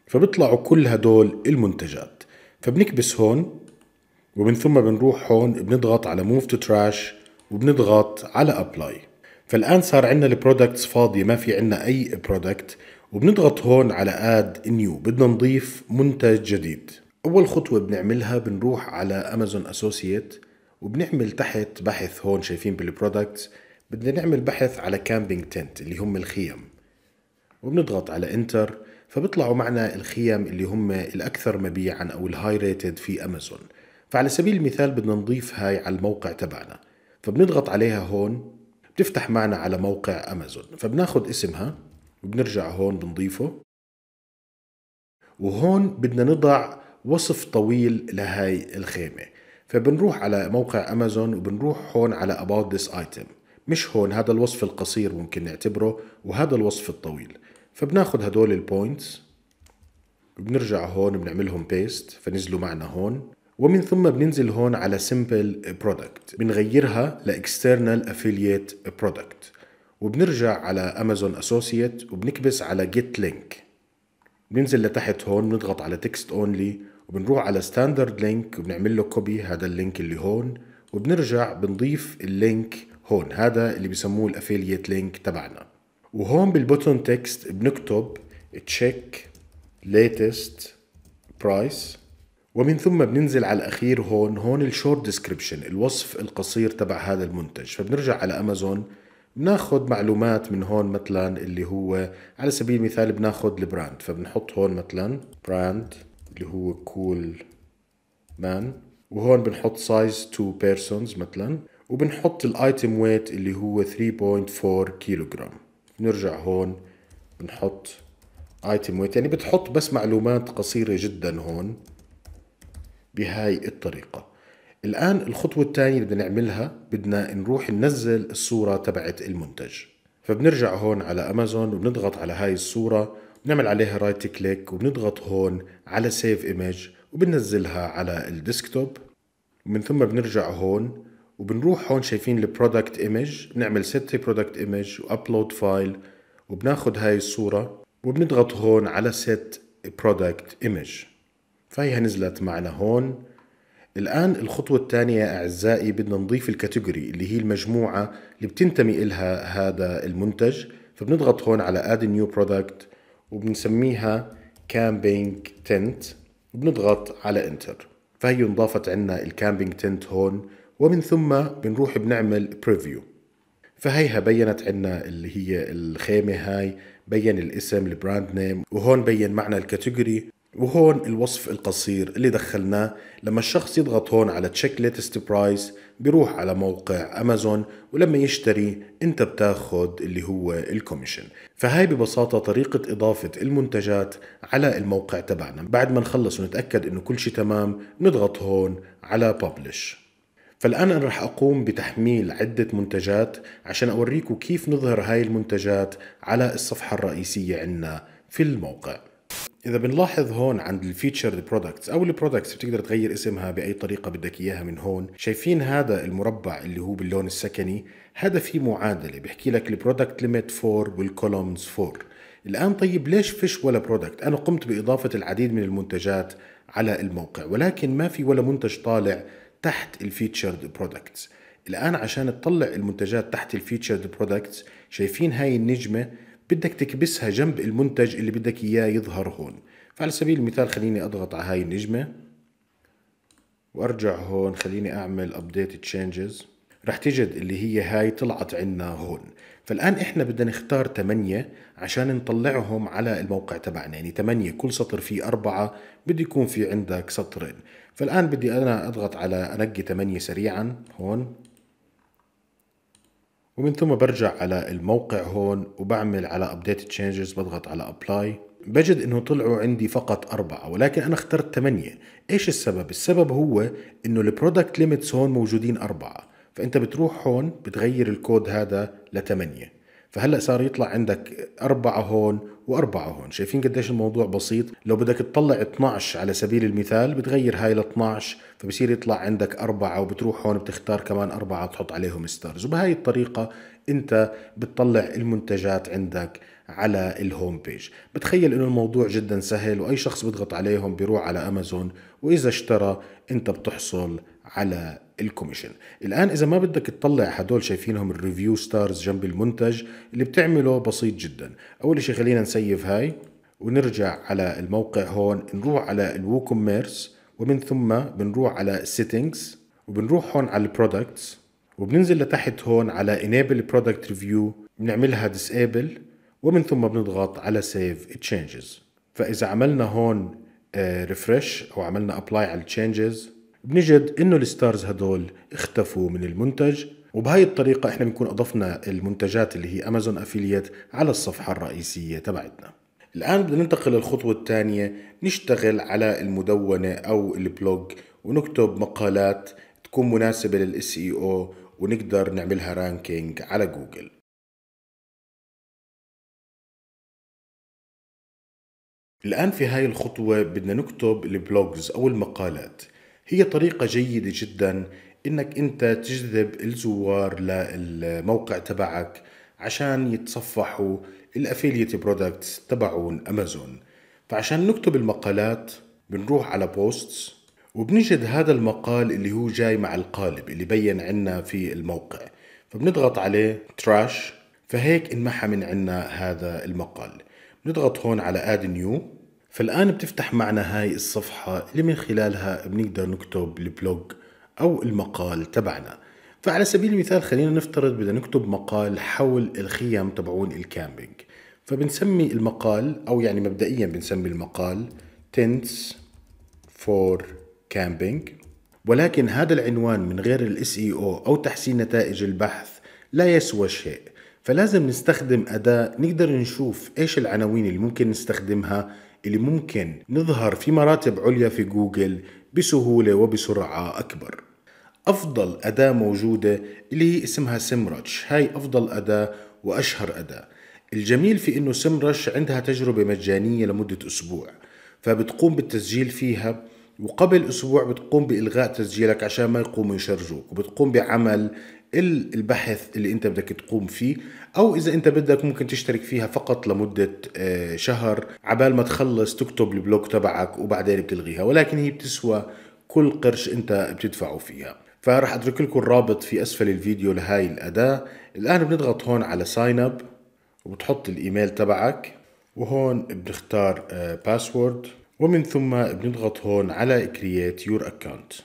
فبيطلعوا كل هدول المنتجات فبنكبس هون ومن ثم بنروح هون بنضغط على موف تو تراش وبنضغط على ابلاي فالان صار عندنا البرودكتس فاضيه ما في عندنا اي برودكت وبنضغط هون على اد نيو بدنا نضيف منتج جديد اول خطوه بنعملها بنروح على امازون اسوسييت وبنعمل تحت بحث هون شايفين بالبرودكتس بدنا نعمل بحث على كامبينج تنت اللي هم الخيم وبنضغط على انتر فبيطلعوا معنا الخيم اللي هم الأكثر مبيعا أو الهاي ريتد في أمازون فعلى سبيل المثال بدنا نضيف هاي على الموقع تبعنا فبنضغط عليها هون بتفتح معنا على موقع أمازون فبناخد اسمها وبنرجع هون بنضيفه وهون بدنا نضع وصف طويل لهاي الخيمة فبنروح على موقع امازون وبنروح هون على about this item مش هون هذا الوصف القصير ممكن نعتبره وهذا الوصف الطويل فبناخذ هدول البوينتس بنرجع هون بنعملهم بيست فنزلوا معنا هون ومن ثم بننزل هون على simple product بنغيرها لاكسترنال افيليت affiliate product وبنرجع على امازون اسوسييت وبنكبس على جيت لينك بننزل لتحت هون بنضغط على تكست اونلي وبنروح على ستاندرد لينك وبنعمل له كوبي هذا اللينك اللي هون وبنرجع بنضيف اللينك هون هذا اللي بسموه الافيليت لينك تبعنا وهون بالبوتون تكست بنكتب تشيك ليتست برايس ومن ثم بننزل على الاخير هون هون الشورت ديسكريبشن الوصف القصير تبع هذا المنتج فبنرجع على امازون بناخذ معلومات من هون مثلا اللي هو على سبيل المثال بناخذ البراند فبنحط هون مثلا براند اللي هو كول مان وهون بنحط سايز 2 بيرسونز مثلا وبنحط الايتم ويت اللي هو 3.4 كيلوغرام بنرجع هون بنحط ايتم ويت يعني بتحط بس معلومات قصيرة جدا هون بهاي الطريقة الآن الخطوة الثانية اللي بدنا نعملها بدنا نروح ننزل الصورة تبعت المنتج فبنرجع هون على أمازون وبنضغط على هاي الصورة بنعمل عليها رايت كليك وبنضغط هون على سيف ايمج وبننزلها على الديسكتوب ومن ثم بنرجع هون وبنروح هون شايفين البرودكت ايمج بنعمل سيت برودكت ايمج وابلود فايل وبناخد هاي الصورة وبنضغط هون على سيت برودكت ايمج فهيها نزلت معنا هون الآن الخطوة الثانية أعزائي بدنا نضيف الكاتيجوري اللي هي المجموعة اللي بتنتمي إلها هذا المنتج فبنضغط هون على اد نيو برودكت وبنسميها كامبينج تنت وبنضغط على انتر فهي انضافت عنا الكامبينج تنت هون ومن ثم بنروح بنعمل بريفيو فهيها بينت عنا اللي هي الخيمة هاي بين الاسم البراند نيم وهون بين معنى الكاتيجوري وهون الوصف القصير اللي دخلناه لما الشخص يضغط هون على تشيك ليتست برايس بيروح على موقع امازون ولما يشتري انت بتاخد اللي هو الكوميشن فهاي ببساطه طريقه اضافه المنتجات على الموقع تبعنا بعد ما نخلص ونتاكد انه كل شيء تمام نضغط هون على ببلش فالآن أنا رح أقوم بتحميل عدة منتجات عشان أوريكم كيف نظهر هاي المنتجات على الصفحة الرئيسية عنا في الموقع اذا بنلاحظ هون عند الفيتشرد برودكتس او البرودكتس بتقدر تغير اسمها باي طريقه بدك اياها من هون شايفين هذا المربع اللي هو باللون السكني هذا في معادله بحكي لك البرودكت ليميت 4 والكولومز 4 الان طيب ليش فيش ولا برودكت انا قمت باضافه العديد من المنتجات على الموقع ولكن ما في ولا منتج طالع تحت الفيتشرد برودكتس الان عشان تطلع المنتجات تحت الفيتشرد برودكتس شايفين هاي النجمه بدك تكبسها جنب المنتج اللي بدك إياه يظهر هون فعلى سبيل المثال خليني أضغط على هاي النجمة وأرجع هون خليني أعمل ابديت تشينجز رح تجد اللي هي هاي طلعت عنا هون فالآن إحنا بدنا نختار 8 عشان نطلعهم على الموقع تبعنا يعني 8 كل سطر فيه أربعة بده يكون في عندك سطرين فالآن بدي أنا أضغط على أنقي 8 سريعا هون ومن ثم برجع على الموقع هون وبعمل على ابديت تشينجز بضغط على ابلاي بجد انه طلعوا عندي فقط أربعة ولكن انا اخترت ثمانية ايش السبب السبب هو انه البرودكت ليميتس هون موجودين أربعة فانت بتروح هون بتغير الكود هذا لثمانية فهلا صار يطلع عندك أربعة هون وأربعة هون شايفين قديش الموضوع بسيط لو بدك تطلع 12 على سبيل المثال بتغير هاي ل 12 فبصير يطلع عندك أربعة وبتروح هون بتختار كمان أربعة تحط عليهم ستارز وبهاي الطريقة أنت بتطلع المنتجات عندك على الهوم بيج بتخيل انه الموضوع جدا سهل واي شخص بيضغط عليهم بيروح على امازون واذا اشترى انت بتحصل على الكوميشن الآن إذا ما بدك تطلع هدول شايفينهم الريفيو ستارز جنب المنتج اللي بتعمله بسيط جدا أول شيء خلينا نسيف هاي ونرجع على الموقع هون نروح على الوو كوميرس ومن ثم بنروح على سيتنجز وبنروح هون على البرودكتس وبننزل لتحت هون على انيبل برودكت ريفيو بنعملها ديسيبل ومن ثم بنضغط على سيف تشينجز فإذا عملنا هون ريفرش آه، او عملنا ابلاي على التشينجز بنجد انه الستارز هدول اختفوا من المنتج وبهاي الطريقة احنا بنكون اضفنا المنتجات اللي هي امازون افيليت على الصفحة الرئيسية تبعتنا الآن بدنا ننتقل للخطوة الثانية نشتغل على المدونة أو البلوج ونكتب مقالات تكون مناسبة للاس اي او ونقدر نعملها رانكينج على جوجل الآن في هاي الخطوة بدنا نكتب البلوجز أو المقالات هي طريقة جيدة جدا انك انت تجذب الزوار للموقع تبعك عشان يتصفحوا الافيليت برودكتس تبعون امازون فعشان نكتب المقالات بنروح على بوستس وبنجد هذا المقال اللي هو جاي مع القالب اللي بين عنا في الموقع فبنضغط عليه تراش فهيك انمحى من عنا هذا المقال بنضغط هون على اد نيو فالآن بتفتح معنا هاي الصفحة اللي من خلالها بنقدر نكتب البلوج أو المقال تبعنا فعلى سبيل المثال خلينا نفترض بدنا نكتب مقال حول الخيم تبعون الكامبينج فبنسمي المقال أو يعني مبدئيا بنسمي المقال tents for camping ولكن هذا العنوان من غير الاس اي او e او تحسين نتائج البحث لا يسوى شيء فلازم نستخدم أداة نقدر نشوف إيش العناوين اللي ممكن نستخدمها اللي ممكن نظهر في مراتب عليا في جوجل بسهولة وبسرعة أكبر أفضل أداة موجودة اللي هي اسمها سمرتش هاي أفضل أداة وأشهر أداة الجميل في أنه سمرش عندها تجربة مجانية لمدة أسبوع فبتقوم بالتسجيل فيها وقبل أسبوع بتقوم بإلغاء تسجيلك عشان ما يقوموا يشرجوك وبتقوم بعمل البحث اللي أنت بدك تقوم فيه او اذا انت بدك ممكن تشترك فيها فقط لمده آه، شهر عبال ما تخلص تكتب البلوك تبعك وبعدين بتلغيها ولكن هي بتسوى كل قرش انت بتدفعه فيها فراح اترك لكم الرابط في اسفل الفيديو لهاي الاداه الان بنضغط هون على ساين اب وبتحط الايميل تبعك وهون بنختار باسورد آه، ومن ثم بنضغط هون على create your account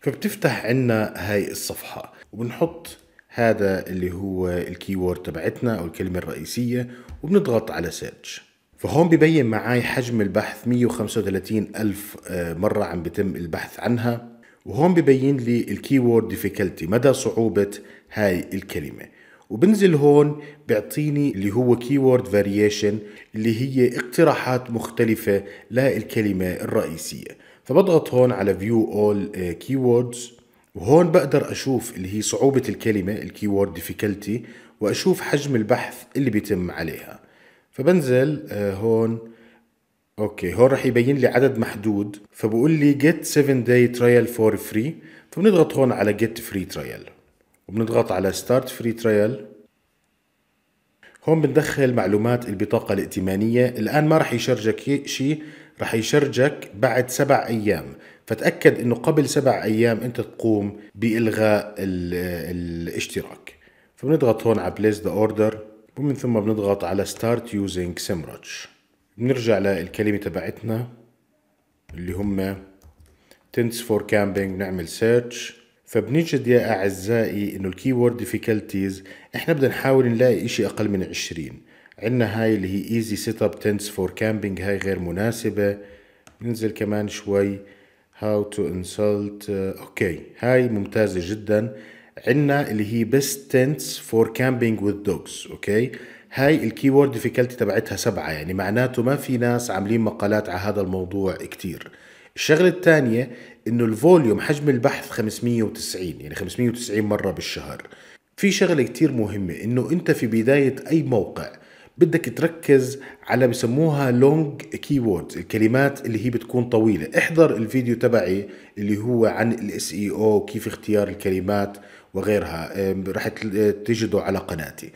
فبتفتح عنا هاي الصفحة وبنحط هذا اللي هو الكيورد تبعتنا او الكلمه الرئيسيه وبنضغط على سيرش فهون ببين معي حجم البحث 135 ألف آه، مرة عم بتم البحث عنها وهون ببين لي الكيورد ديفيكالتي مدى صعوبة هاي الكلمة وبنزل هون بيعطيني اللي هو كيورد فاريشن اللي هي اقتراحات مختلفة للكلمة الرئيسية فبضغط هون على view all آه، keywords وهون بقدر أشوف اللي هي صعوبة الكلمة الكيورد ديفيكالتي وأشوف حجم البحث اللي بيتم عليها فبنزل آه، هون اوكي هون رح يبين لي عدد محدود فبقول لي get 7 day trial for free فبنضغط هون على get free trial وبنضغط على start free trial هون بندخل معلومات البطاقة الائتمانية الآن ما رح يشرجك شيء رح يشرجك بعد سبع أيام فتأكد أنه قبل سبع أيام أنت تقوم بإلغاء الاشتراك فبنضغط هون على بليس ذا اوردر ومن ثم بنضغط على ستارت يوزنج سمراتش بنرجع للكلمة تبعتنا اللي هم تنتس فور كامبينج بنعمل سيرش فبنجد يا أعزائي إنه وورد ديفيكالتيز إحنا بدنا نحاول نلاقي إشي أقل من 20 عندنا هاي اللي هي ايزي سيت اب تنتس فور كامبينج هاي غير مناسبة ننزل كمان شوي هاو تو انسلت اوكي هاي ممتازة جدا عندنا اللي هي بيست تنتس فور كامبينج وذ دوجز اوكي هاي الكي وورد ديفيكالتي تبعتها سبعة يعني معناته ما في ناس عاملين مقالات على هذا الموضوع كتير الشغلة الثانية انه الفوليوم حجم البحث 590 يعني 590 مرة بالشهر في شغلة كتير مهمة انه انت في بداية اي موقع بدك تركز على بسموها لونج كيوردز الكلمات اللي هي بتكون طويله احضر الفيديو تبعي اللي هو عن الاس اي او e كيف اختيار الكلمات وغيرها رح تجده على قناتي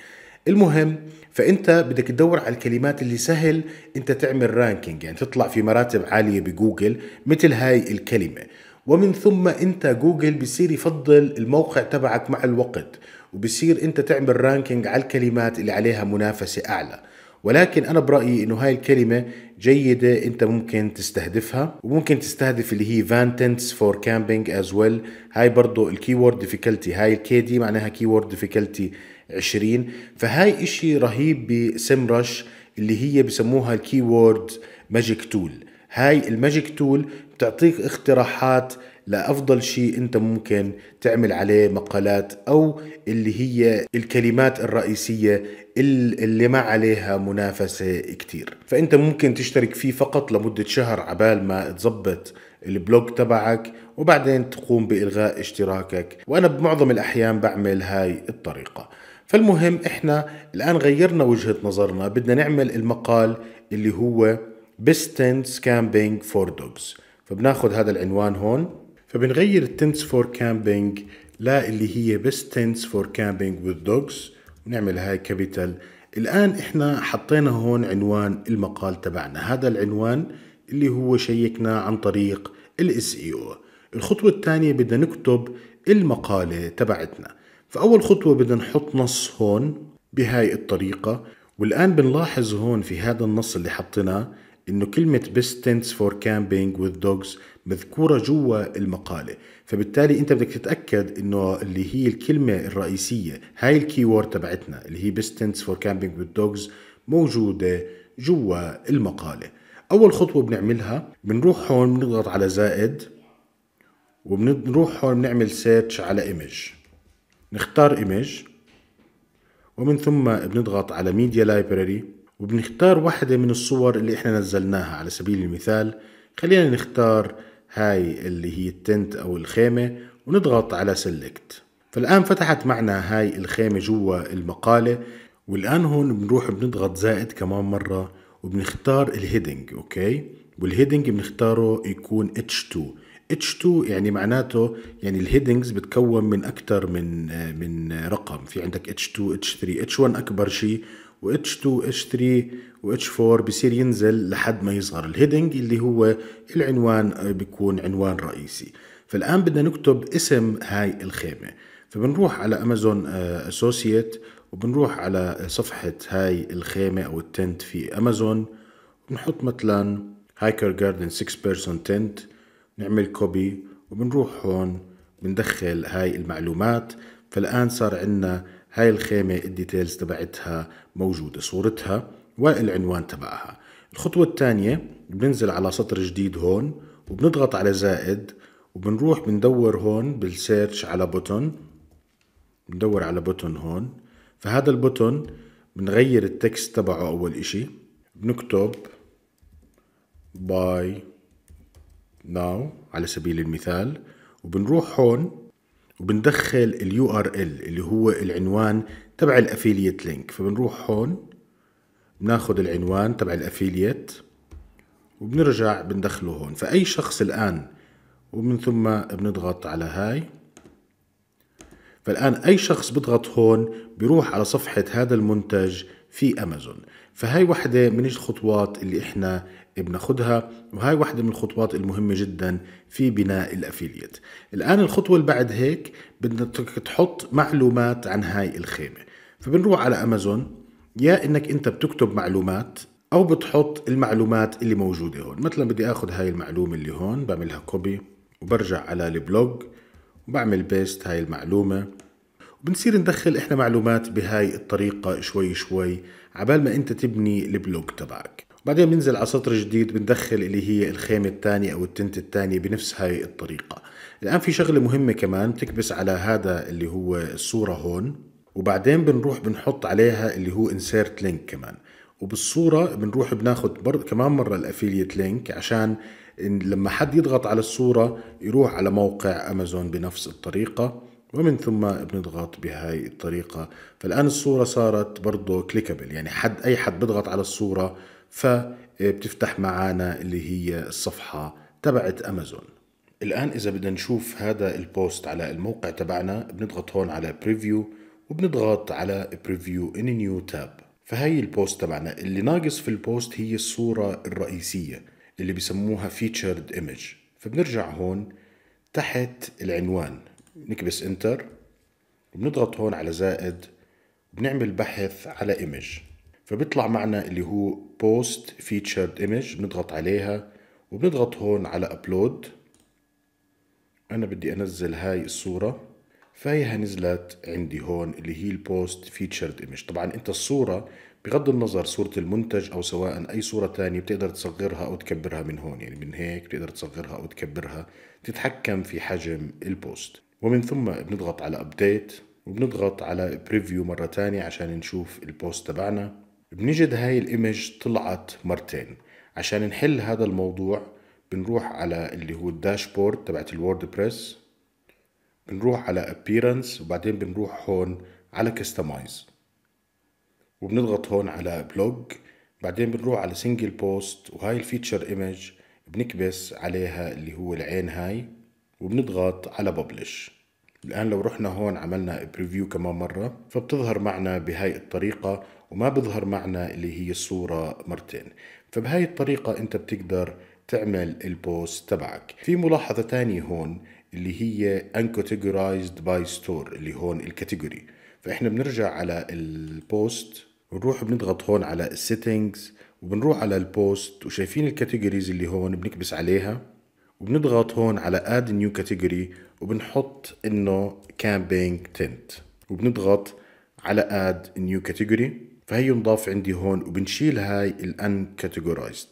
المهم فانت بدك تدور على الكلمات اللي سهل انت تعمل رانكينج يعني تطلع في مراتب عاليه بجوجل مثل هاي الكلمه ومن ثم انت جوجل بصير يفضل الموقع تبعك مع الوقت وبصير انت تعمل رانكينج على الكلمات اللي عليها منافسه اعلى ولكن انا برايي انه هاي الكلمه جيده انت ممكن تستهدفها وممكن تستهدف اللي هي فانتنس فور كامبينج از ويل هاي برضه الكيورد ديفيكالتي هاي الكي دي معناها وورد ديفيكالتي 20 فهاي اشي رهيب بسمرش اللي هي بسموها الكيورد ماجيك تول هاي الماجيك تول بتعطيك اقتراحات لأفضل شيء أنت ممكن تعمل عليه مقالات أو اللي هي الكلمات الرئيسية اللي ما عليها منافسة كتير فأنت ممكن تشترك فيه فقط لمدة شهر عبال ما تظبط البلوج تبعك وبعدين تقوم بإلغاء اشتراكك وأنا بمعظم الأحيان بعمل هاي الطريقة فالمهم إحنا الآن غيرنا وجهة نظرنا بدنا نعمل المقال اللي هو Best Tents Camping for Dogs فبناخد هذا العنوان هون فبنغير التنس فور كامبينج لا اللي هي بس تنس فور كامبينج وذ دوجز ونعمل هاي كابيتال الآن إحنا حطينا هون عنوان المقال تبعنا هذا العنوان اللي هو شيكنا عن طريق الاس اي او e الخطوة الثانية بدنا نكتب المقالة تبعتنا فأول خطوة بدنا نحط نص هون بهاي الطريقة والآن بنلاحظ هون في هذا النص اللي حطيناه انه كلمة best tents for camping with dogs مذكورة جوا المقالة فبالتالي انت بدك تتأكد انه اللي هي الكلمة الرئيسية هاي الكيورد تبعتنا اللي هي best tents for camping with dogs موجودة جوا المقالة اول خطوة بنعملها بنروح هون بنضغط على زائد وبنروح هون بنعمل سيرش على ايمج نختار ايمج ومن ثم بنضغط على ميديا لايبراري وبنختار واحدة من الصور اللي احنا نزلناها على سبيل المثال خلينا نختار هاي اللي هي التنت او الخيمة ونضغط على سيلكت فالآن فتحت معنا هاي الخيمة جوا المقالة والآن هون بنروح بنضغط زائد كمان مرة وبنختار الهيدنج اوكي والهيدنج بنختاره يكون H2 H2 يعني معناته يعني الهيدنجز بتكون من اكثر من من رقم في عندك H2 H3 H1 اكبر شيء و h 2 h 3 و h 4 بصير ينزل لحد ما يظهر الهيدنج اللي هو العنوان آه، بيكون عنوان رئيسي فالان بدنا نكتب اسم هاي الخيمه فبنروح على امازون اسوسييت آه، وبنروح على صفحه هاي الخيمه او التنت في امازون بنحط مثلا هايكر جاردن 6 بيرسون تنت نعمل كوبي وبنروح هون بندخل هاي المعلومات فالآن صار عندنا هاي الخيمة الديتيلز تبعتها موجودة صورتها والعنوان تبعها الخطوة الثانية بننزل على سطر جديد هون وبنضغط على زائد وبنروح بندور هون بالسيرش على بوتون بندور على بوتون هون فهذا البوتون بنغير التكست تبعه أول إشي بنكتب باي ناو على سبيل المثال وبنروح هون وبندخل اليو ار ال اللي هو العنوان تبع الافيليت لينك فبنروح هون بناخذ العنوان تبع الافيليت وبنرجع بندخله هون فاي شخص الان ومن ثم بنضغط على هاي فالان اي شخص بضغط هون بيروح على صفحه هذا المنتج في امازون فهي واحدة من الخطوات اللي احنا بناخدها وهي واحدة من الخطوات المهمة جدا في بناء الافيليت الان الخطوة اللي بعد هيك بدك تحط معلومات عن هاي الخيمة فبنروح على امازون يا انك انت بتكتب معلومات او بتحط المعلومات اللي موجودة هون مثلا بدي اخذ هاي المعلومة اللي هون بعملها كوبي وبرجع على البلوج وبعمل بيست هاي المعلومة بنصير ندخل احنا معلومات بهاي الطريقة شوي شوي عبال ما انت تبني البلوج تبعك بعدين بننزل على سطر جديد بندخل اللي هي الخيمة الثانية أو التنت الثانية بنفس هاي الطريقة الآن في شغلة مهمة كمان بتكبس على هذا اللي هو الصورة هون وبعدين بنروح بنحط عليها اللي هو insert link كمان وبالصورة بنروح بناخد برضه كمان مرة الأفيليت لينك عشان لما حد يضغط على الصورة يروح على موقع أمازون بنفس الطريقة ومن ثم بنضغط بهاي الطريقة فالآن الصورة صارت برضه كليكابل يعني حد أي حد بضغط على الصورة فبتفتح معانا اللي هي الصفحة تبعت أمازون الآن إذا بدنا نشوف هذا البوست على الموقع تبعنا بنضغط هون على بريفيو وبنضغط على بريفيو in نيو تاب فهي البوست تبعنا اللي ناقص في البوست هي الصورة الرئيسية اللي بسموها featured image فبنرجع هون تحت العنوان نكبس انتر وبنضغط هون على زائد بنعمل بحث على ايمج فبيطلع معنا اللي هو بوست فيتشرد ايمج بنضغط عليها وبنضغط هون على ابلود انا بدي انزل هاي الصوره فهي نزلت عندي هون اللي هي البوست فيتشرد ايمج طبعا انت الصوره بغض النظر صورة المنتج أو سواء أي صورة تانية بتقدر تصغرها أو تكبرها من هون يعني من هيك بتقدر تصغرها أو تكبرها تتحكم في حجم البوست ومن ثم بنضغط على ابديت وبنضغط على بريفيو مرة تانية عشان نشوف البوست تبعنا بنجد هاي الايمج طلعت مرتين عشان نحل هذا الموضوع بنروح على اللي هو الداشبورد تبعت الووردبريس بنروح على appearance وبعدين بنروح هون على كستمايز وبنضغط هون على بلوج بعدين بنروح على سنجل بوست وهاي الفيتشر ايمج بنكبس عليها اللي هو العين هاي وبنضغط على ببلش الآن لو رحنا هون عملنا بريفيو كمان مرة فبتظهر معنا بهاي الطريقة وما بظهر معنا اللي هي الصورة مرتين فبهاي الطريقة أنت بتقدر تعمل البوست تبعك في ملاحظة تانية هون اللي هي uncategorized by store اللي هون الكاتيجوري فإحنا بنرجع على البوست ونروح بنضغط هون على settings وبنروح على البوست وشايفين الكاتيجوريز اللي هون بنكبس عليها وبنضغط هون على اد نيو كاتيجوري وبنحط انه كامبينج تنت وبنضغط على اد نيو كاتيجوري فهي نضاف عندي هون وبنشيل هاي الان كاتيجورايزد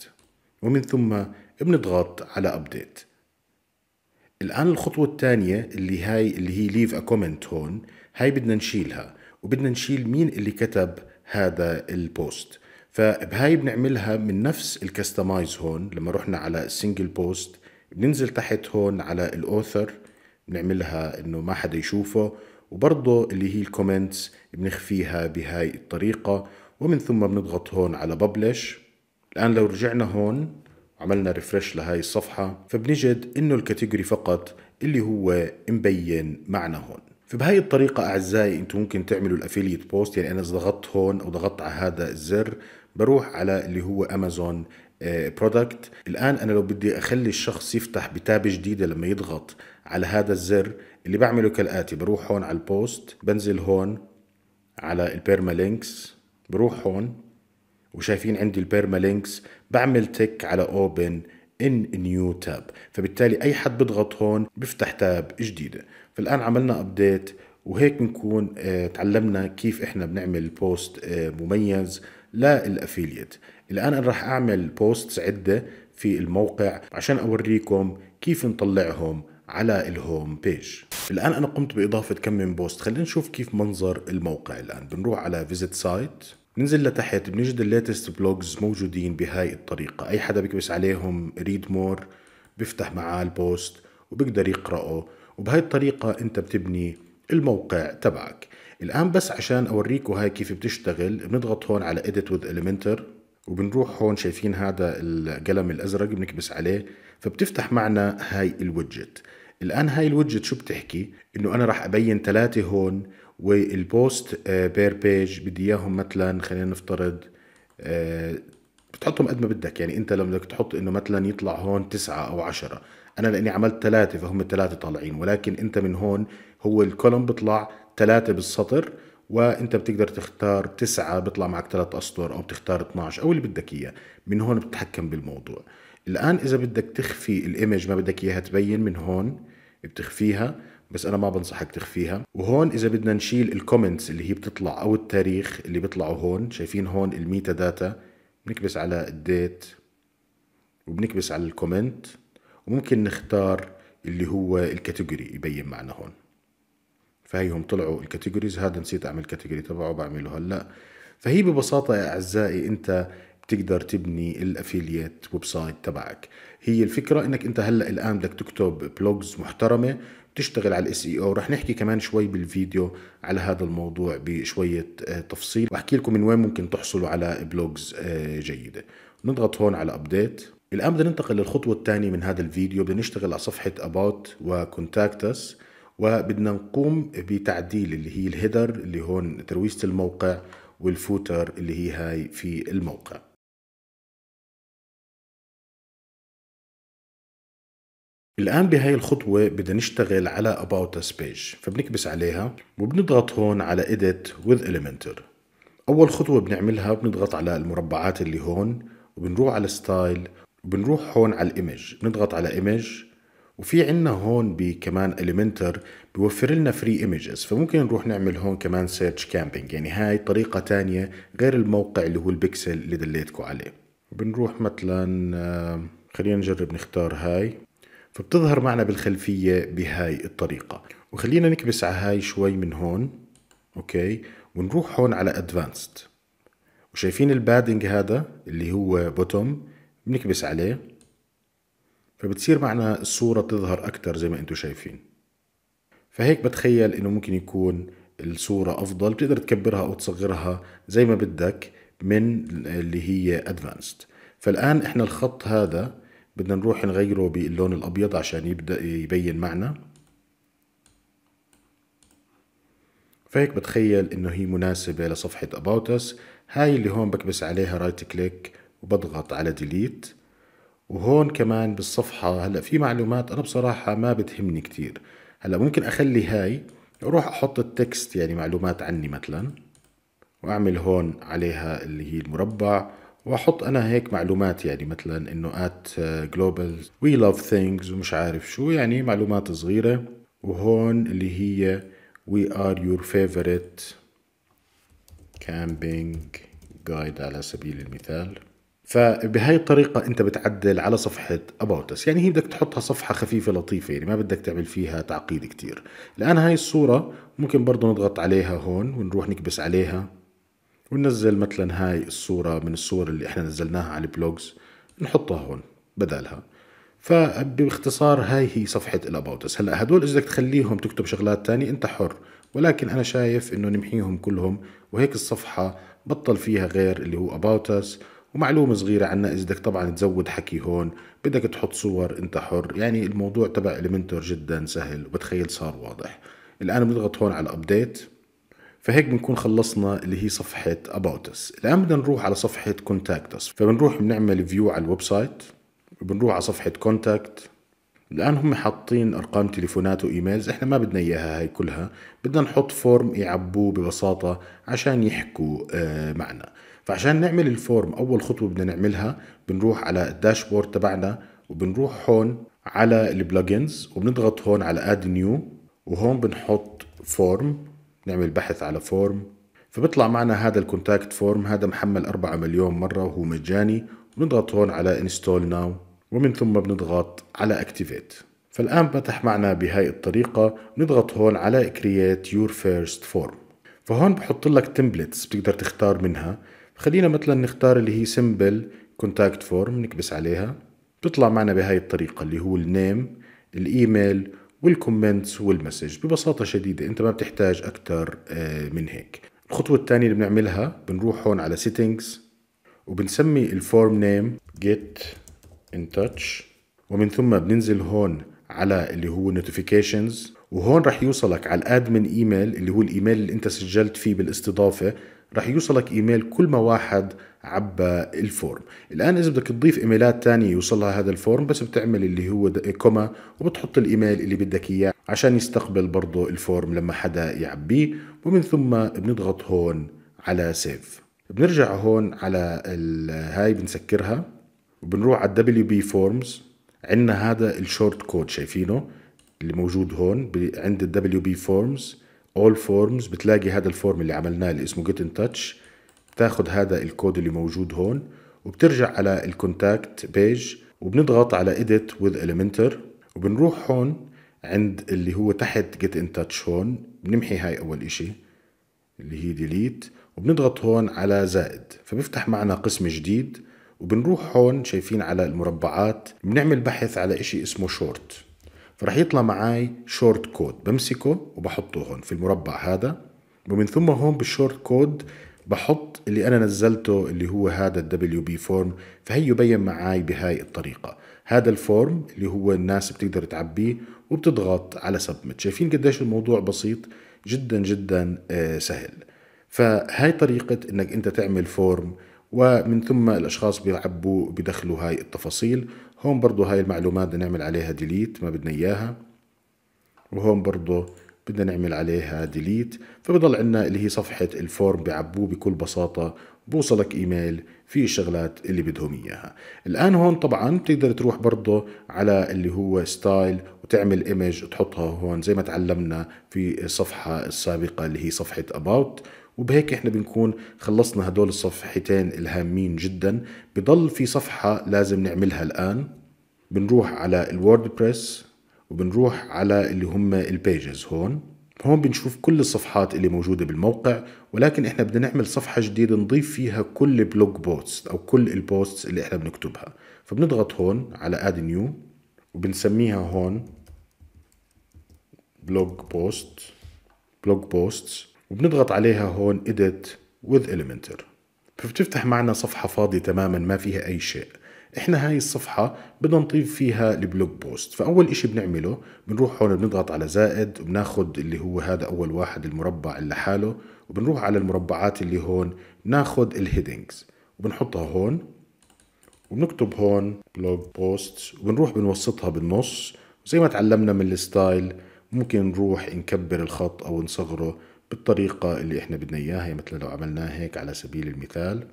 ومن ثم بنضغط على ابديت الان الخطوه الثانيه اللي هاي اللي هي ليف ا كومنت هون هاي بدنا نشيلها وبدنا نشيل مين اللي كتب هذا البوست فبهاي بنعملها من نفس الكستمايز هون لما رحنا على سنجل بوست بننزل تحت هون على الاوثر بنعملها انه ما حدا يشوفه وبرضه اللي هي الكومنتس بنخفيها بهاي الطريقة ومن ثم بنضغط هون على ببلش الآن لو رجعنا هون عملنا ريفرش لهاي الصفحة فبنجد انه الكاتيجوري فقط اللي هو مبين معنا هون فبهاي الطريقة أعزائي أنتم ممكن تعملوا الأفيليت بوست يعني أنا إذا ضغطت هون أو ضغطت على هذا الزر بروح على اللي هو أمازون برودكت آه، الان انا لو بدي اخلي الشخص يفتح بتاب جديده لما يضغط على هذا الزر اللي بعمله كالاتي بروح هون على البوست بنزل هون على البيرما لينكس بروح هون وشايفين عندي البيرما لينكس بعمل تك على اوبن ان نيو تاب فبالتالي اي حد بضغط هون بفتح تاب جديده فالان عملنا ابديت وهيك بنكون آه، تعلمنا كيف احنا بنعمل بوست آه، مميز للافيليت الآن أنا راح أعمل بوستس عدة في الموقع عشان أوريكم كيف نطلعهم على الهوم بيج الآن أنا قمت بإضافة كم من بوست خلينا نشوف كيف منظر الموقع الآن بنروح على فيزيت سايت ننزل لتحت بنجد الليتست بلوجز موجودين بهاي الطريقة أي حدا بيكبس عليهم ريد مور بيفتح معاه البوست وبقدر يقرأه وبهاي الطريقة أنت بتبني الموقع تبعك الآن بس عشان أوريكم هاي كيف بتشتغل بنضغط هون على Edit with Elementor وبنروح هون شايفين هذا القلم الازرق بنكبس عليه فبتفتح معنا هاي الوجت الان هاي الوجت شو بتحكي انه انا راح ابين ثلاثه هون والبوست بير آه، بيج بدي اياهم مثلا خلينا نفترض آه، بتحطهم قد ما بدك يعني انت لما بدك تحط انه مثلا يطلع هون تسعة او عشرة انا لاني عملت ثلاثة فهم الثلاثة طالعين ولكن انت من هون هو الكولوم بيطلع ثلاثة بالسطر وانت بتقدر تختار تسعة بيطلع معك ثلاث اسطر او بتختار 12 او اللي بدك اياه من هون بتتحكم بالموضوع الان اذا بدك تخفي الايمج ما بدك اياها تبين من هون بتخفيها بس انا ما بنصحك تخفيها وهون اذا بدنا نشيل الكومنتس اللي هي بتطلع او التاريخ اللي بيطلعوا هون شايفين هون الميتا داتا بنكبس على الديت وبنكبس على الكومنت وممكن نختار اللي هو الكاتيجوري يبين معنا هون فهيهم طلعوا الكاتيجوريز هذا نسيت اعمل كاتيجوري تبعه بعمله هلا فهي ببساطه يا اعزائي انت بتقدر تبني الافيليت ويب سايت تبعك هي الفكره انك انت هلا الان بدك تكتب بلوجز محترمه بتشتغل على الاس اي او رح نحكي كمان شوي بالفيديو على هذا الموضوع بشويه آه، تفصيل واحكي لكم من وين ممكن تحصلوا على بلوجز آه، جيده نضغط هون على ابديت الان بدنا ننتقل للخطوه الثانيه من هذا الفيديو بدنا نشتغل على صفحه اباوت وكونتاكت اس وبدنا نقوم بتعديل اللي هي الهيدر اللي هون ترويجة الموقع والفوتر اللي هي هاي في الموقع الآن بهاي الخطوة بدنا نشتغل على About Us Page فبنكبس عليها وبنضغط هون على Edit with Elementor أول خطوة بنعملها بنضغط على المربعات اللي هون وبنروح على Style وبنروح هون على Image بنضغط على Image وفي عنا هون بكمان اليمنتر بيوفر لنا فري ايمجز فممكن نروح نعمل هون كمان سيرش كامبينج يعني هاي طريقة تانية غير الموقع اللي هو البكسل اللي دليتكم عليه بنروح مثلا آه، خلينا نجرب نختار هاي فبتظهر معنا بالخلفية بهاي الطريقة وخلينا نكبس على هاي شوي من هون اوكي ونروح هون على ادفانسد وشايفين البادنج هذا اللي هو بوتوم بنكبس عليه فبتصير معنا الصورة تظهر أكتر زي ما أنتم شايفين فهيك بتخيل إنه ممكن يكون الصورة أفضل بتقدر تكبرها أو تصغرها زي ما بدك من اللي هي أدفانسد فالآن إحنا الخط هذا بدنا نروح نغيره باللون الأبيض عشان يبدأ يبين معنا فهيك بتخيل إنه هي مناسبة لصفحة Us هاي اللي هون بكبس عليها رايت كليك وبضغط على ديليت وهون كمان بالصفحة هلا في معلومات أنا بصراحة ما بتهمني كتير هلا ممكن أخلي هاي أروح أحط التكست يعني معلومات عني مثلا وأعمل هون عليها اللي هي المربع وأحط أنا هيك معلومات يعني مثلا إنه آت جلوبال وي لاف ثينجز ومش عارف شو يعني معلومات صغيرة وهون اللي هي وي ار يور favorite كامبينج جايد على سبيل المثال فبهاي الطريقة أنت بتعدل على صفحة About Us يعني هي بدك تحطها صفحة خفيفة لطيفة يعني ما بدك تعمل فيها تعقيد كتير الآن هاي الصورة ممكن برضو نضغط عليها هون ونروح نكبس عليها وننزل مثلا هاي الصورة من الصور اللي احنا نزلناها على البلوجز نحطها هون بدالها فباختصار هاي هي صفحة الأباوتس هلأ هدول إذا بدك تخليهم تكتب شغلات تانية أنت حر ولكن أنا شايف إنه نمحيهم كلهم وهيك الصفحة بطل فيها غير اللي هو أباوتس ومعلومة صغيرة عنا إذا بدك طبعا تزود حكي هون بدك تحط صور أنت حر يعني الموضوع تبع المنتور جدا سهل وبتخيل صار واضح الآن بنضغط هون على أبديت فهيك بنكون خلصنا اللي هي صفحة About Us الآن بدنا نروح على صفحة Contact Us فبنروح بنعمل فيو على الويب سايت وبنروح على صفحة Contact الآن هم حاطين أرقام تليفونات وإيميلز إحنا ما بدنا إياها هاي كلها بدنا نحط فورم يعبوه ببساطة عشان يحكوا آه، معنا فعشان نعمل الفورم اول خطوه بدنا نعملها بنروح على الداشبورد تبعنا وبنروح هون على البلجنز وبنضغط هون على اد نيو وهون بنحط فورم نعمل بحث على فورم فبيطلع معنا هذا الكونتاكت فورم هذا محمل 4 مليون مره وهو مجاني بنضغط هون على انستول ناو ومن ثم بنضغط على اكتيفيت فالآن فتح معنا بهاي الطريقة نضغط هون على كرييت يور فيرست فورم فهون بحط لك تمبلتس بتقدر تختار منها خلينا مثلا نختار اللي هي سمبل كونتاكت فورم نكبس عليها بتطلع معنا بهاي الطريقة اللي هو النيم الايميل والكومنتس والمسج ببساطة شديدة انت ما بتحتاج اكتر آه، من هيك الخطوة الثانية اللي بنعملها بنروح هون على سيتنجز وبنسمي الفورم نيم get in touch ومن ثم بننزل هون على اللي هو نوتيفيكيشنز وهون رح يوصلك على الادمن ايميل اللي هو الايميل اللي انت سجلت فيه بالاستضافة رح يوصلك ايميل كل ما واحد عبى الفورم الان اذا بدك تضيف ايميلات تانية يوصلها هذا الفورم بس بتعمل اللي هو كوما وبتحط الايميل اللي بدك اياه عشان يستقبل برضه الفورم لما حدا يعبيه ومن ثم بنضغط هون على سيف بنرجع هون على هاي بنسكرها وبنروح على دبليو بي فورمز عندنا هذا الشورت كود شايفينه اللي موجود هون عند الدبليو بي فورمز all forms بتلاقي هذا الفورم اللي عملناه اللي اسمه get in touch بتاخد هذا الكود اللي موجود هون وبترجع على الكونتاكت بيج وبنضغط على edit with elementor وبنروح هون عند اللي هو تحت get in touch هون بنمحي هاي اول اشي اللي هي delete وبنضغط هون على زائد فبيفتح معنا قسم جديد وبنروح هون شايفين على المربعات بنعمل بحث على اشي اسمه شورت فرح يطلع معي شورت كود بمسكه وبحطه هون في المربع هذا ومن ثم هون بالشورت كود بحط اللي انا نزلته اللي هو هذا الدبليو بي فورم فهي يبين معي بهاي الطريقه هذا الفورم اللي هو الناس بتقدر تعبيه وبتضغط على سبمت شايفين قديش الموضوع بسيط جدا جدا آه، سهل فهاي طريقة انك انت تعمل فورم ومن ثم الاشخاص بيعبوا بيدخلوا هاي التفاصيل هون برضو هاي المعلومات بدنا نعمل عليها ديليت ما بدنا إياها وهون برضو بدنا نعمل عليها ديليت فبضل عندنا اللي هي صفحة الفورم بيعبوه بكل بساطة بوصلك ايميل في الشغلات اللي بدهم اياها الان هون طبعا بتقدر تروح برضه على اللي هو ستايل وتعمل ايمج وتحطها هون زي ما تعلمنا في الصفحة السابقة اللي هي صفحة اباوت وبهيك احنا بنكون خلصنا هدول الصفحتين الهامين جدا بضل في صفحة لازم نعملها الآن بنروح على الووردبريس وبنروح على اللي هم البيجز هون هون بنشوف كل الصفحات اللي موجودة بالموقع ولكن احنا بدنا نعمل صفحة جديدة نضيف فيها كل بلوج بوست او كل البوست اللي احنا بنكتبها فبنضغط هون على اد نيو وبنسميها هون بلوج بوست بلوج بوست وبنضغط عليها هون Edit with Elementor فبتفتح معنا صفحة فاضية تماما ما فيها أي شيء احنا هاي الصفحة بدنا نضيف فيها البلوج بوست فأول اشي بنعمله بنروح هون بنضغط على زائد وبناخد اللي هو هذا أول واحد المربع اللي حاله وبنروح على المربعات اللي هون ناخد الهيدينجز وبنحطها هون وبنكتب هون بلوج بوست وبنروح بنوسطها بالنص وزي ما تعلمنا من الستايل ممكن نروح نكبر الخط أو نصغره بالطريقة اللي إحنا بدنا إياها يعني مثل لو عملناها هيك على سبيل المثال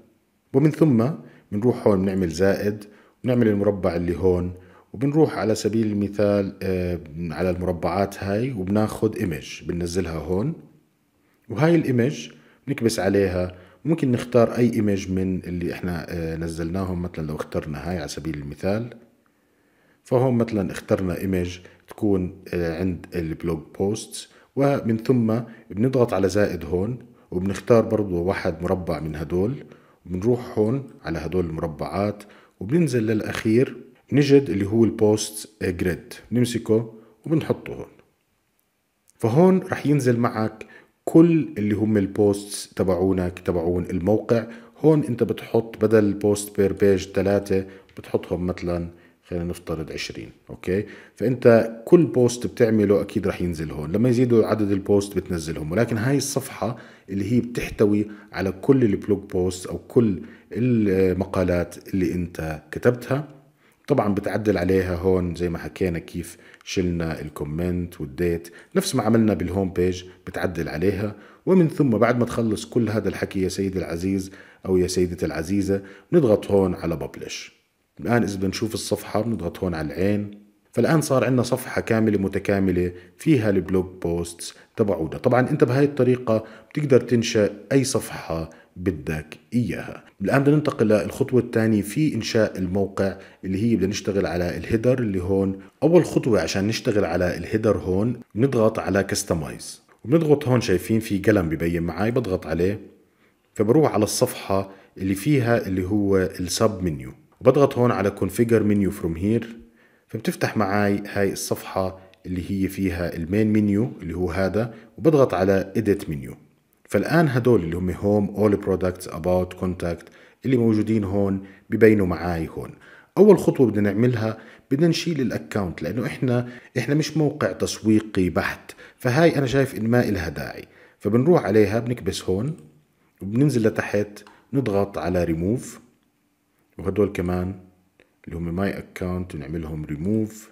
ومن ثم بنروح هون بنعمل زائد ونعمل المربع اللي هون وبنروح على سبيل المثال آه، على المربعات هاي وبناخد ايمج بننزلها هون وهاي الايمج بنكبس عليها ممكن نختار اي ايمج من اللي احنا آه، نزلناهم مثلا لو اخترنا هاي على سبيل المثال فهون مثلا اخترنا ايمج تكون آه، عند البلوج بوست ومن ثم بنضغط على زائد هون وبنختار برضو واحد مربع من هدول وبنروح هون على هدول المربعات وبننزل للأخير نجد اللي هو البوست جريد نمسكه وبنحطه هون فهون رح ينزل معك كل اللي هم البوستس تبعونك تبعون الموقع هون انت بتحط بدل البوست بير بيج ثلاثة بتحطهم مثلا خلينا نفترض 20 اوكي فانت كل بوست بتعمله اكيد رح ينزل هون لما يزيدوا عدد البوست بتنزلهم ولكن هاي الصفحه اللي هي بتحتوي على كل البلوج بوست او كل المقالات اللي انت كتبتها طبعا بتعدل عليها هون زي ما حكينا كيف شلنا الكومنت والديت نفس ما عملنا بالهوم بيج بتعدل عليها ومن ثم بعد ما تخلص كل هذا الحكي يا سيدي العزيز او يا سيدتي العزيزه نضغط هون على ببلش الآن إذا بنشوف الصفحة بنضغط هون على العين فالآن صار عندنا صفحة كاملة متكاملة فيها البلوج بوستس تبع طبعا أنت بهاي الطريقة بتقدر تنشأ أي صفحة بدك إياها الآن بدنا ننتقل للخطوة الثانية في إنشاء الموقع اللي هي بدنا نشتغل على الهيدر اللي هون أول خطوة عشان نشتغل على الهيدر هون بنضغط على كستمايز وبنضغط هون شايفين في قلم ببين معي بضغط عليه فبروح على الصفحة اللي فيها اللي هو السب منيو وبضغط هون على configure menu from here فبتفتح معي هاي الصفحة اللي هي فيها المين منيو اللي هو هذا وبضغط على edit menu فالآن هدول اللي هم home all products about contact اللي موجودين هون ببينوا معاي هون اول خطوه بدنا نعملها بدنا نشيل الاكونت لانه احنا احنا مش موقع تسويقي بحت فهاي انا شايف ان ما إلها داعي فبنروح عليها بنكبس هون وبننزل لتحت نضغط على ريموف وهدول كمان اللي هم ماي اكونت بنعملهم ريموف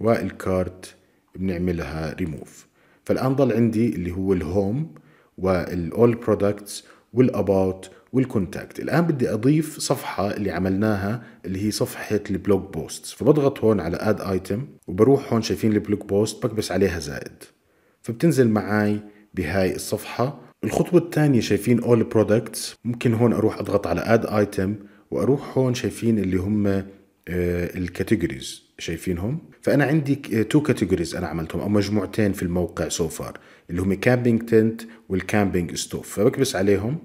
والكارت بنعملها ريموف فالان ضل عندي اللي هو الهوم والاول برودكتس والاباوت والكونتاكت الان بدي اضيف صفحه اللي عملناها اللي هي صفحه البلوج بوست فبضغط هون على اد ايتم وبروح هون شايفين البلوج بوست بكبس عليها زائد فبتنزل معي بهاي الصفحه الخطوه الثانيه شايفين اول برودكتس ممكن هون اروح اضغط على اد ايتم واروح هون شايفين اللي هم آه، الكاتيجوريز شايفينهم فانا عندي تو كاتيجوريز آه، انا عملتهم او مجموعتين في الموقع سو فار اللي هم كامبينج تنت والكامبينج ستوف فبكبس عليهم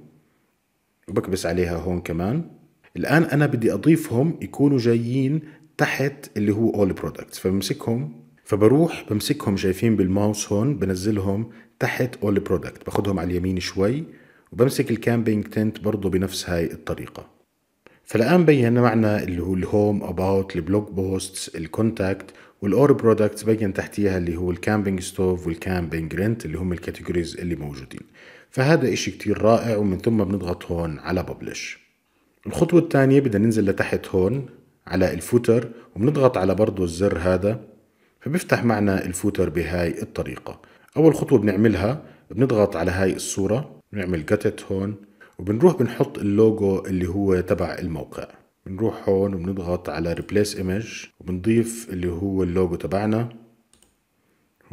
وبكبس عليها هون كمان الان انا بدي اضيفهم يكونوا جايين تحت اللي هو اول برودكتس فبمسكهم فبروح بمسكهم شايفين بالماوس هون بنزلهم تحت اول برودكت باخذهم على اليمين شوي وبمسك الكامبينج تنت برضه بنفس هاي الطريقه فالآن بين معنا اللي هو الهوم أباوت البلوج بوستس الكونتاكت والأور برودكتس بين تحتيها اللي هو الكامبينج ستوف والكامبينج رنت اللي هم الكاتيجوريز اللي موجودين فهذا إشي كتير رائع ومن ثم بنضغط هون على ببلش الخطوة الثانية بدنا ننزل لتحت هون على الفوتر وبنضغط على برضو الزر هذا فبيفتح معنا الفوتر بهاي الطريقة أول خطوة بنعملها بنضغط على هاي الصورة بنعمل كتت هون وبنروح بنحط اللوجو اللي هو تبع الموقع بنروح هون وبنضغط على ريبليس ايمج وبنضيف اللي هو اللوجو تبعنا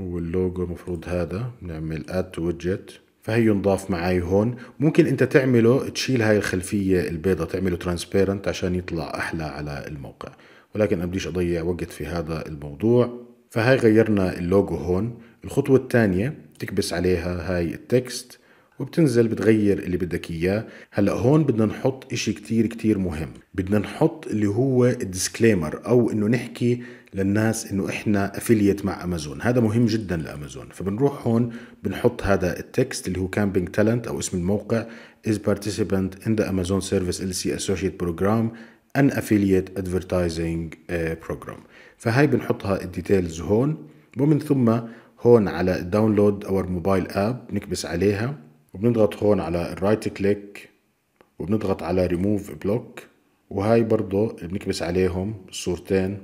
هو اللوجو المفروض هذا بنعمل اد تو ويدجت فهي انضاف معي هون ممكن انت تعمله تشيل هاي الخلفية البيضة تعمله ترانسبيرنت عشان يطلع احلى على الموقع ولكن انا بديش اضيع وقت في هذا الموضوع فهاي غيرنا اللوجو هون الخطوة الثانية تكبس عليها هاي التكست وبتنزل بتغير اللي بدك اياه هلا هون بدنا نحط اشي كتير كتير مهم بدنا نحط اللي هو الديسكليمر او انه نحكي للناس انه احنا افيليت مع امازون هذا مهم جدا لامازون فبنروح هون بنحط هذا التكست اللي هو كامبينج تالنت او اسم الموقع is participant in the Amazon Service LC Associate Program an affiliate advertising uh, program فهاي بنحطها الديتيلز هون ومن ثم هون على داونلود اور موبايل اب نكبس عليها وبنضغط هون على الرايت كليك وبنضغط على ريموف بلوك وهاي برضه بنكبس عليهم الصورتين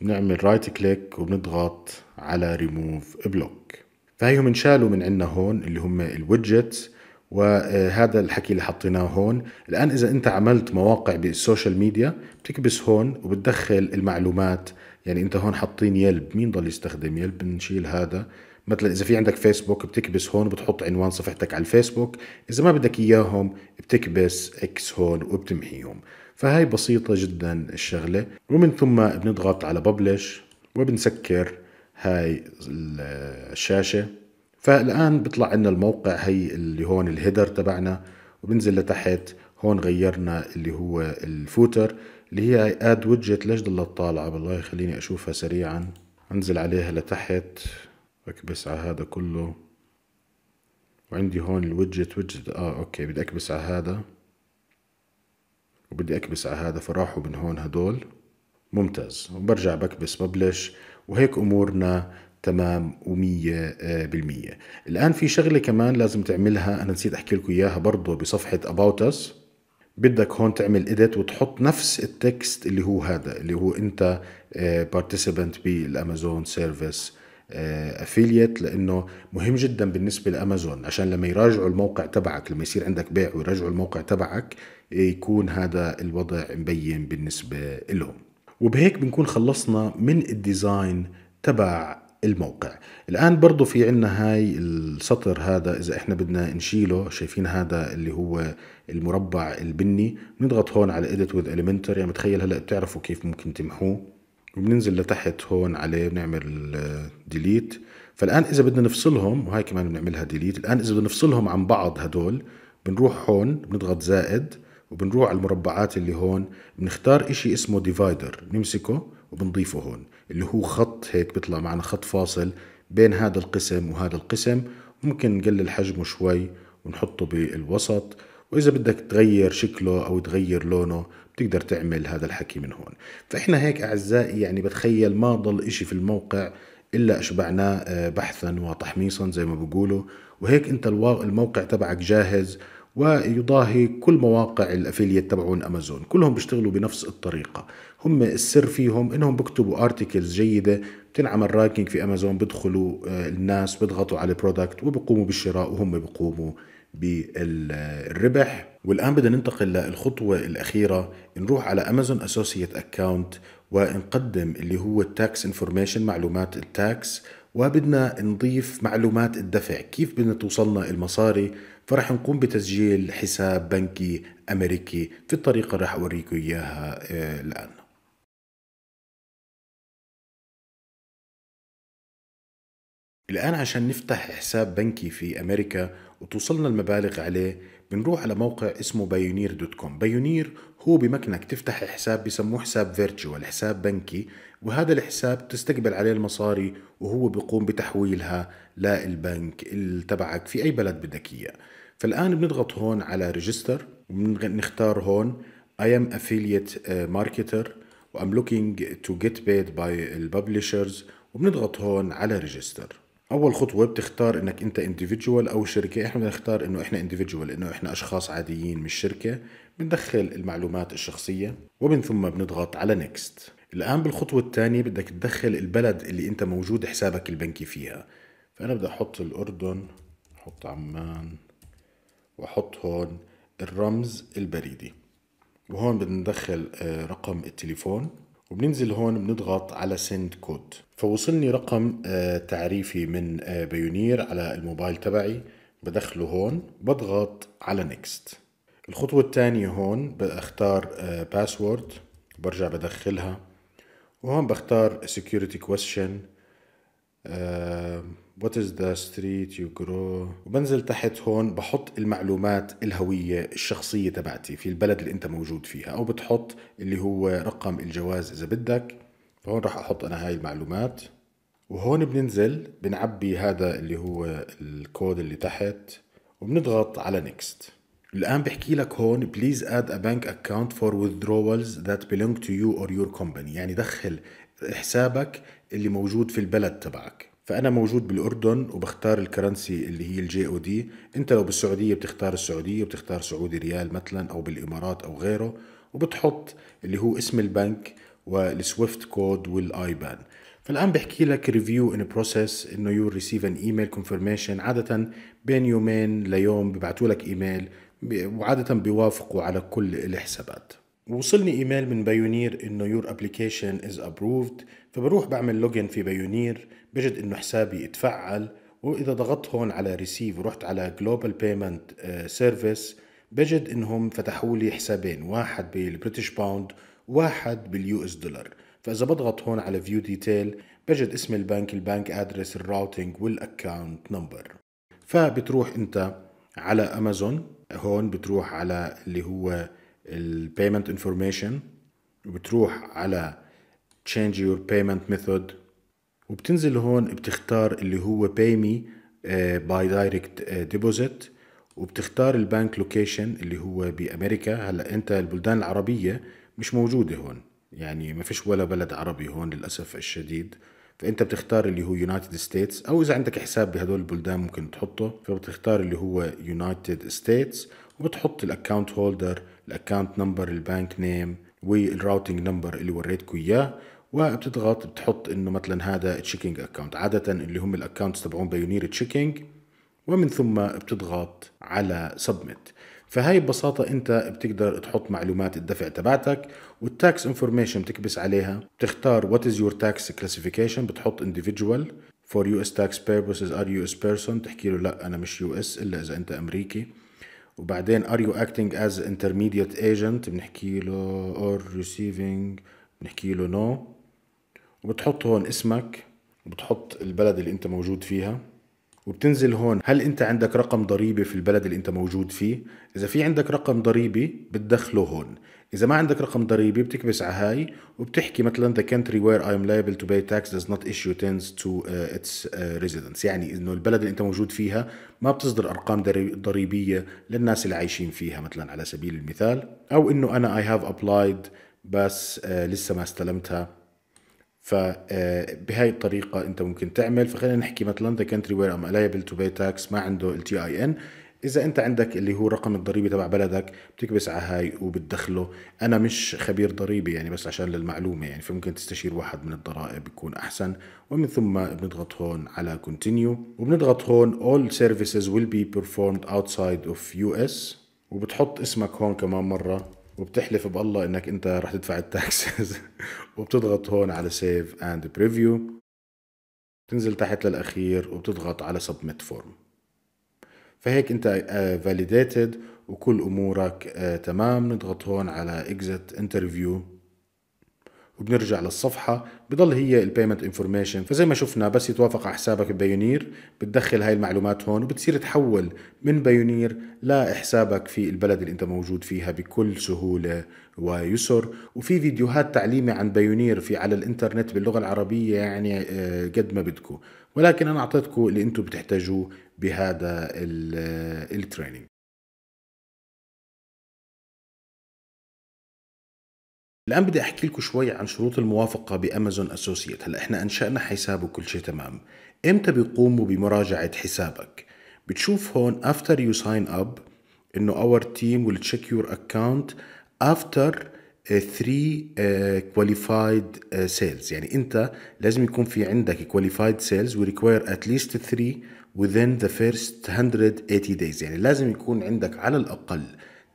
بنعمل رايت كليك وبنضغط على ريموف بلوك فهيهم انشالوا من عندنا هون اللي هم الويدجتس وهذا الحكي اللي حطيناه هون الآن إذا أنت عملت مواقع بالسوشيال ميديا بتكبس هون وبتدخل المعلومات يعني أنت هون حاطين يلب مين ضل يستخدم يلب بنشيل هذا مثلا اذا في عندك فيسبوك بتكبس هون وبتحط عنوان صفحتك على الفيسبوك اذا ما بدك اياهم بتكبس اكس هون وبتمحيهم فهي بسيطة جدا الشغلة ومن ثم بنضغط على ببلش وبنسكر هاي الشاشة فالآن بيطلع عنا الموقع هي اللي هون الهيدر تبعنا وبنزل لتحت هون غيرنا اللي هو الفوتر اللي هي اد ويدجت ليش ضلت طالعة بالله خليني اشوفها سريعا انزل عليها لتحت بكبس على هذا كله وعندي هون الوجت وجت اه اوكي بدي اكبس على هذا وبدي اكبس على هذا فراحوا من هون هدول ممتاز وبرجع بكبس ببلش وهيك امورنا تمام ومية آه، بالمية الآن في شغلة كمان لازم تعملها أنا نسيت أحكي لكم إياها برضه بصفحة اباوت اس بدك هون تعمل إيديت وتحط نفس التكست اللي هو هذا اللي هو أنت بارتيسيبنت آه، بالأمازون سيرفيس افيليت آه، لانه مهم جدا بالنسبه لامازون عشان لما يراجعوا الموقع تبعك لما يصير عندك بيع ويراجعوا الموقع تبعك يكون هذا الوضع مبين بالنسبه لهم وبهيك بنكون خلصنا من الديزاين تبع الموقع الآن برضو في عنا هاي السطر هذا إذا إحنا بدنا نشيله شايفين هذا اللي هو المربع البني بنضغط هون على Edit with Elementor يعني متخيل هلأ بتعرفوا كيف ممكن تمحوه وبننزل لتحت هون عليه بنعمل ديليت آه، فالان اذا بدنا نفصلهم وهي كمان بنعملها ديليت الان اذا بدنا نفصلهم عن بعض هدول بنروح هون بنضغط زائد وبنروح على المربعات اللي هون بنختار اشي اسمه ديفايدر نمسكه وبنضيفه هون اللي هو خط هيك بيطلع معنا خط فاصل بين هذا القسم وهذا القسم ممكن نقلل حجمه شوي ونحطه بالوسط وإذا بدك تغير شكله أو تغير لونه بتقدر تعمل هذا الحكي من هون فإحنا هيك أعزائي يعني بتخيل ما ضل إشي في الموقع إلا أشبعناه آه، بحثا وتحميصا زي ما بقولوا وهيك أنت الموقع تبعك جاهز ويضاهي كل مواقع الافيليت تبعون امازون كلهم بيشتغلوا بنفس الطريقه هم السر فيهم انهم بيكتبوا ارتكلز جيده بتنعمل رانكينج في امازون بدخلوا آه، الناس بيضغطوا على البرودكت وبقوموا بالشراء وهم بقوموا بالربح والآن بدنا ننتقل للخطوة الأخيرة نروح على أمازون أسوسيت أكاونت ونقدم اللي هو التاكس انفورميشن معلومات التاكس وبدنا نضيف معلومات الدفع كيف بدنا توصلنا المصاري فرح نقوم بتسجيل حساب بنكي أمريكي في الطريقة اللي رح أوريكم إياها آه، الآن الآن عشان نفتح حساب بنكي في أمريكا وتوصلنا المبالغ عليه بنروح على موقع اسمه بايونير دوت كوم بايونير هو بمكنك تفتح حساب بسموه حساب فيرتشوال حساب بنكي وهذا الحساب تستقبل عليه المصاري وهو بيقوم بتحويلها للبنك تبعك في اي بلد بدك اياه فالان بنضغط هون على ريجستر وبنختار هون I am affiliate uh, marketer وام I'm looking to get paid by الببلشرز وبنضغط هون على ريجستر اول خطوه بتختار انك انت انديفيدوال او شركه احنا بنختار انه احنا انديفيدوال انه احنا اشخاص عاديين مش شركه بندخل المعلومات الشخصيه ومن ثم بنضغط على نيكست الان بالخطوه الثانيه بدك تدخل البلد اللي انت موجود حسابك البنكي فيها فانا بدي احط الاردن احط عمان واحط هون الرمز البريدي وهون بدنا ندخل آه، رقم التليفون وبننزل هون بنضغط على سند كود فوصلني رقم آه، تعريفي من بايونير آه، على الموبايل تبعي بدخله هون بضغط على نيكست الخطوة الثانية هون بختار باسورد آه، برجع بدخلها وهون بختار security question وات از ذا ستريت يو جرو وبنزل تحت هون بحط المعلومات الهويه الشخصيه تبعتي في البلد اللي انت موجود فيها او بتحط اللي هو رقم الجواز اذا بدك فهون راح احط انا هاي المعلومات وهون بننزل بنعبي هذا اللي هو الكود اللي تحت وبنضغط على نيكست الآن بحكي لك هون بليز اد ا بنك اكونت فور withdrawals ذات belong تو يو اور يور كومباني يعني دخل حسابك اللي موجود في البلد تبعك فانا موجود بالاردن وبختار الكرنسي اللي هي الجي او دي انت لو بالسعوديه بتختار السعوديه بتختار سعودي ريال مثلا او بالامارات او غيره وبتحط اللي هو اسم البنك والسويفت كود والايبان فالان بحكي لك ريفيو ان بروسيس انه يو ريسيف ان ايميل كونفرميشن عاده بين يومين ليوم ببعثوا لك ايميل وعاده بيوافقوا على كل الحسابات وصلني ايميل من بايونير انه يور ابلكيشن از ابروفد فبروح بعمل لوجن في بايونير بجد انه حسابي اتفعل واذا ضغطت هون على ريسيف ورحت على جلوبال بيمنت سيرفيس بجد انهم فتحوا لي حسابين واحد بالبريتش باوند واحد باليو اس دولار فاذا بضغط هون على فيو ديتيل بجد اسم البنك البنك ادرس الراوتينج والاكاونت نمبر فبتروح انت على امازون هون بتروح على اللي هو البيمنت انفورميشن وبتروح على change your payment method وبتنزل هون بتختار اللي هو pay me باي دايركت ديبوزيت وبتختار البنك لوكيشن اللي هو بامريكا هلا انت البلدان العربيه مش موجوده هون يعني ما فيش ولا بلد عربي هون للاسف الشديد فانت بتختار اللي هو يونايتد ستيتس او اذا عندك حساب بهدول البلدان ممكن تحطه فبتختار اللي هو يونايتد ستيتس وبتحط الاكونت هولدر الاكونت نمبر البنك نيم والراوتنج نمبر اللي وريتكم اياه وبتضغط بتحط انه مثلا هذا تشيكينج اكونت عاده اللي هم الاكونتس تبعون بايونير تشيكينج ومن ثم بتضغط على سبميت فهي ببساطة أنت بتقدر تحط معلومات الدفع تبعتك والتاكس انفورميشن بتكبس عليها بتختار وات از يور تاكس كلاسيفيكيشن بتحط individual فور يو اس تاكس purposes ار يو اس بيرسون تحكي له لا أنا مش يو اس إلا إذا أنت أمريكي وبعدين ار يو اكتنج از انترميديت ايجنت بنحكي له اور ريسيفينج بنحكي له نو no. وبتحط هون اسمك وبتحط البلد اللي انت موجود فيها وبتنزل هون هل انت عندك رقم ضريبي في البلد اللي انت موجود فيه اذا في عندك رقم ضريبي بتدخله هون اذا ما عندك رقم ضريبي بتكبس على هاي وبتحكي مثلا the country where I'm liable to pay tax does not issue tens to uh, its uh, residents يعني انه البلد اللي انت موجود فيها ما بتصدر ارقام ضريبيه للناس اللي عايشين فيها مثلا على سبيل المثال او انه انا I have applied بس uh, لسه ما استلمتها فبهاي آه، الطريقة أنت ممكن تعمل فخلينا نحكي مثلا ذا كنتري وير أم الايبل تو باي تاكس ما عنده التي اي ان إذا أنت عندك اللي هو رقم الضريبي تبع بلدك بتكبس على هاي وبتدخله أنا مش خبير ضريبي يعني بس عشان للمعلومة يعني فممكن تستشير واحد من الضرائب يكون أحسن ومن ثم بنضغط هون على continue وبنضغط هون all services will be performed outside of US وبتحط اسمك هون كمان مرة وبتحلف بالله انك انت رح تدفع التاكسز وبتضغط هون على سيف اند بريفيو بتنزل تحت للاخير وبتضغط على سبميت فورم فهيك انت فاليديتد آه، وكل امورك آه، تمام نضغط هون على اكزت انترفيو وبنرجع للصفحه بضل هي البيمنت انفورميشن فزي ما شفنا بس يتوافق على حسابك بايونير بتدخل هاي المعلومات هون وبتصير تحول من بايونير لحسابك في البلد اللي انت موجود فيها بكل سهوله ويسر وفي فيديوهات تعليمي عن بايونير في على الانترنت باللغه العربيه يعني آه، قد ما بدكم ولكن انا اعطيتكم اللي انتم بتحتاجوه بهذا التريننج آه، الآن بدي أحكي لكم شوي عن شروط الموافقة بأمازون اسوسييت هلا إحنا أنشأنا حساب وكل شيء تمام إمتى بيقوموا بمراجعة حسابك بتشوف هون after you sign up إنه our team will check your account after three uh, qualified uh, sales يعني أنت لازم يكون في عندك qualified sales we require at least three within the first 180 days يعني لازم يكون عندك على الأقل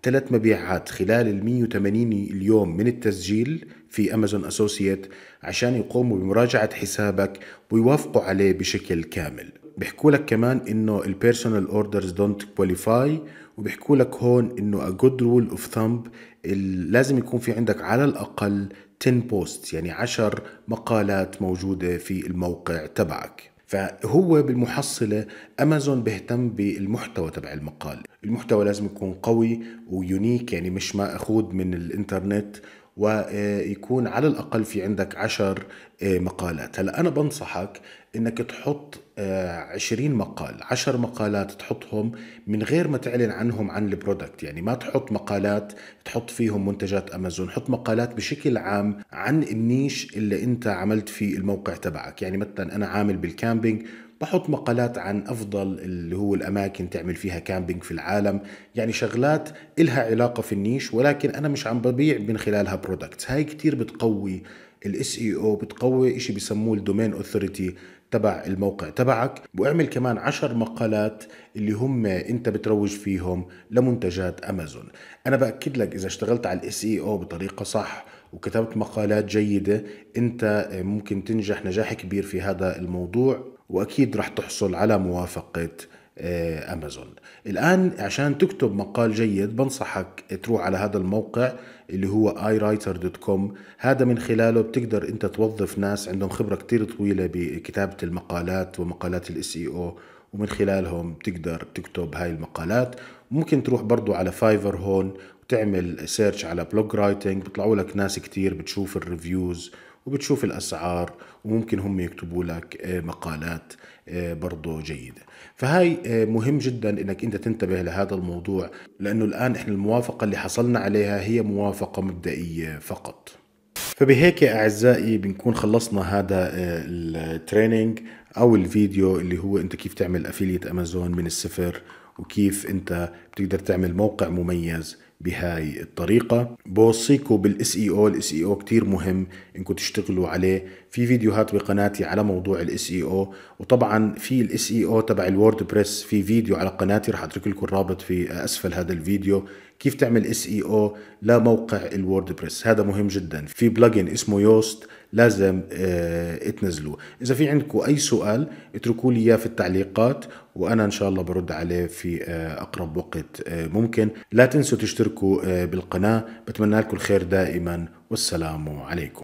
ثلاث مبيعات خلال ال 180 اليوم من التسجيل في امازون اسوسييت عشان يقوموا بمراجعه حسابك ويوافقوا عليه بشكل كامل بيحكوا لك كمان انه البيرسونال اوردرز دونت كواليفاي وبيحكوا لك هون انه ا جود رول اوف ثامب لازم يكون في عندك على الاقل 10 بوست يعني 10 مقالات موجوده في الموقع تبعك فهو بالمحصله امازون بيهتم بالمحتوى تبع المقال المحتوى لازم يكون قوي ويونيك يعني مش ما اخود من الانترنت ويكون على الأقل في عندك عشر آه، مقالات هلأ أنا بنصحك أنك تحط آه، عشرين مقال عشر مقالات تحطهم من غير ما تعلن عنهم عن البرودكت يعني ما تحط مقالات تحط فيهم منتجات أمازون حط مقالات بشكل عام عن النيش اللي أنت عملت في الموقع تبعك يعني مثلا أنا عامل بالكامبينج بحط مقالات عن أفضل اللي هو الأماكن تعمل فيها كامبينج في العالم يعني شغلات إلها علاقة في النيش ولكن أنا مش عم ببيع من خلالها برودكتس هاي كتير بتقوي الاس اي او e بتقوي شيء بسموه الدومين اوثوريتي تبع الموقع تبعك واعمل كمان عشر مقالات اللي هم انت بتروج فيهم لمنتجات امازون انا باكد لك اذا اشتغلت على الاس اي او e بطريقه صح وكتبت مقالات جيده انت ممكن تنجح نجاح كبير في هذا الموضوع واكيد رح تحصل على موافقه آه، امازون الان عشان تكتب مقال جيد بنصحك تروح على هذا الموقع اللي هو iWriter.com هذا من خلاله بتقدر انت توظف ناس عندهم خبره كتير طويله بكتابه المقالات ومقالات الاس اي او ومن خلالهم بتقدر تكتب هاي المقالات ممكن تروح برضو على فايفر هون وتعمل سيرش على بلوج رايتنج بيطلعوا لك ناس كتير بتشوف الريفيوز وبتشوف الأسعار وممكن هم يكتبوا لك آه، مقالات آه، برضه جيدة فهاي آه، مهم جدا انك انت تنتبه لهذا الموضوع لانه الان احنا الموافقة اللي حصلنا عليها هي موافقة مبدئية فقط فبهيك يا اعزائي بنكون خلصنا هذا التريننج او الفيديو اللي هو انت كيف تعمل افيليت امازون من الصفر وكيف انت بتقدر تعمل موقع مميز بهاي الطريقه بوصيكم بالاس اي او الاس اي او كثير مهم انكم تشتغلوا عليه في فيديوهات بقناتي على موضوع الاس اي او وطبعا في الاس اي او تبع الوورد بريس في فيديو على قناتي رح اترك لكم الرابط في اسفل هذا الفيديو كيف تعمل اس اي او لموقع الوورد بريس هذا مهم جدا في بلجن اسمه يوست لازم آه، تنزلوه اذا في عندكم اي سؤال اتركوا لي اياه في التعليقات وانا ان شاء الله برد عليه في آه، اقرب وقت آه، ممكن لا تنسوا تشتركوا بالقناه بتمنى لكم الخير دائما والسلام عليكم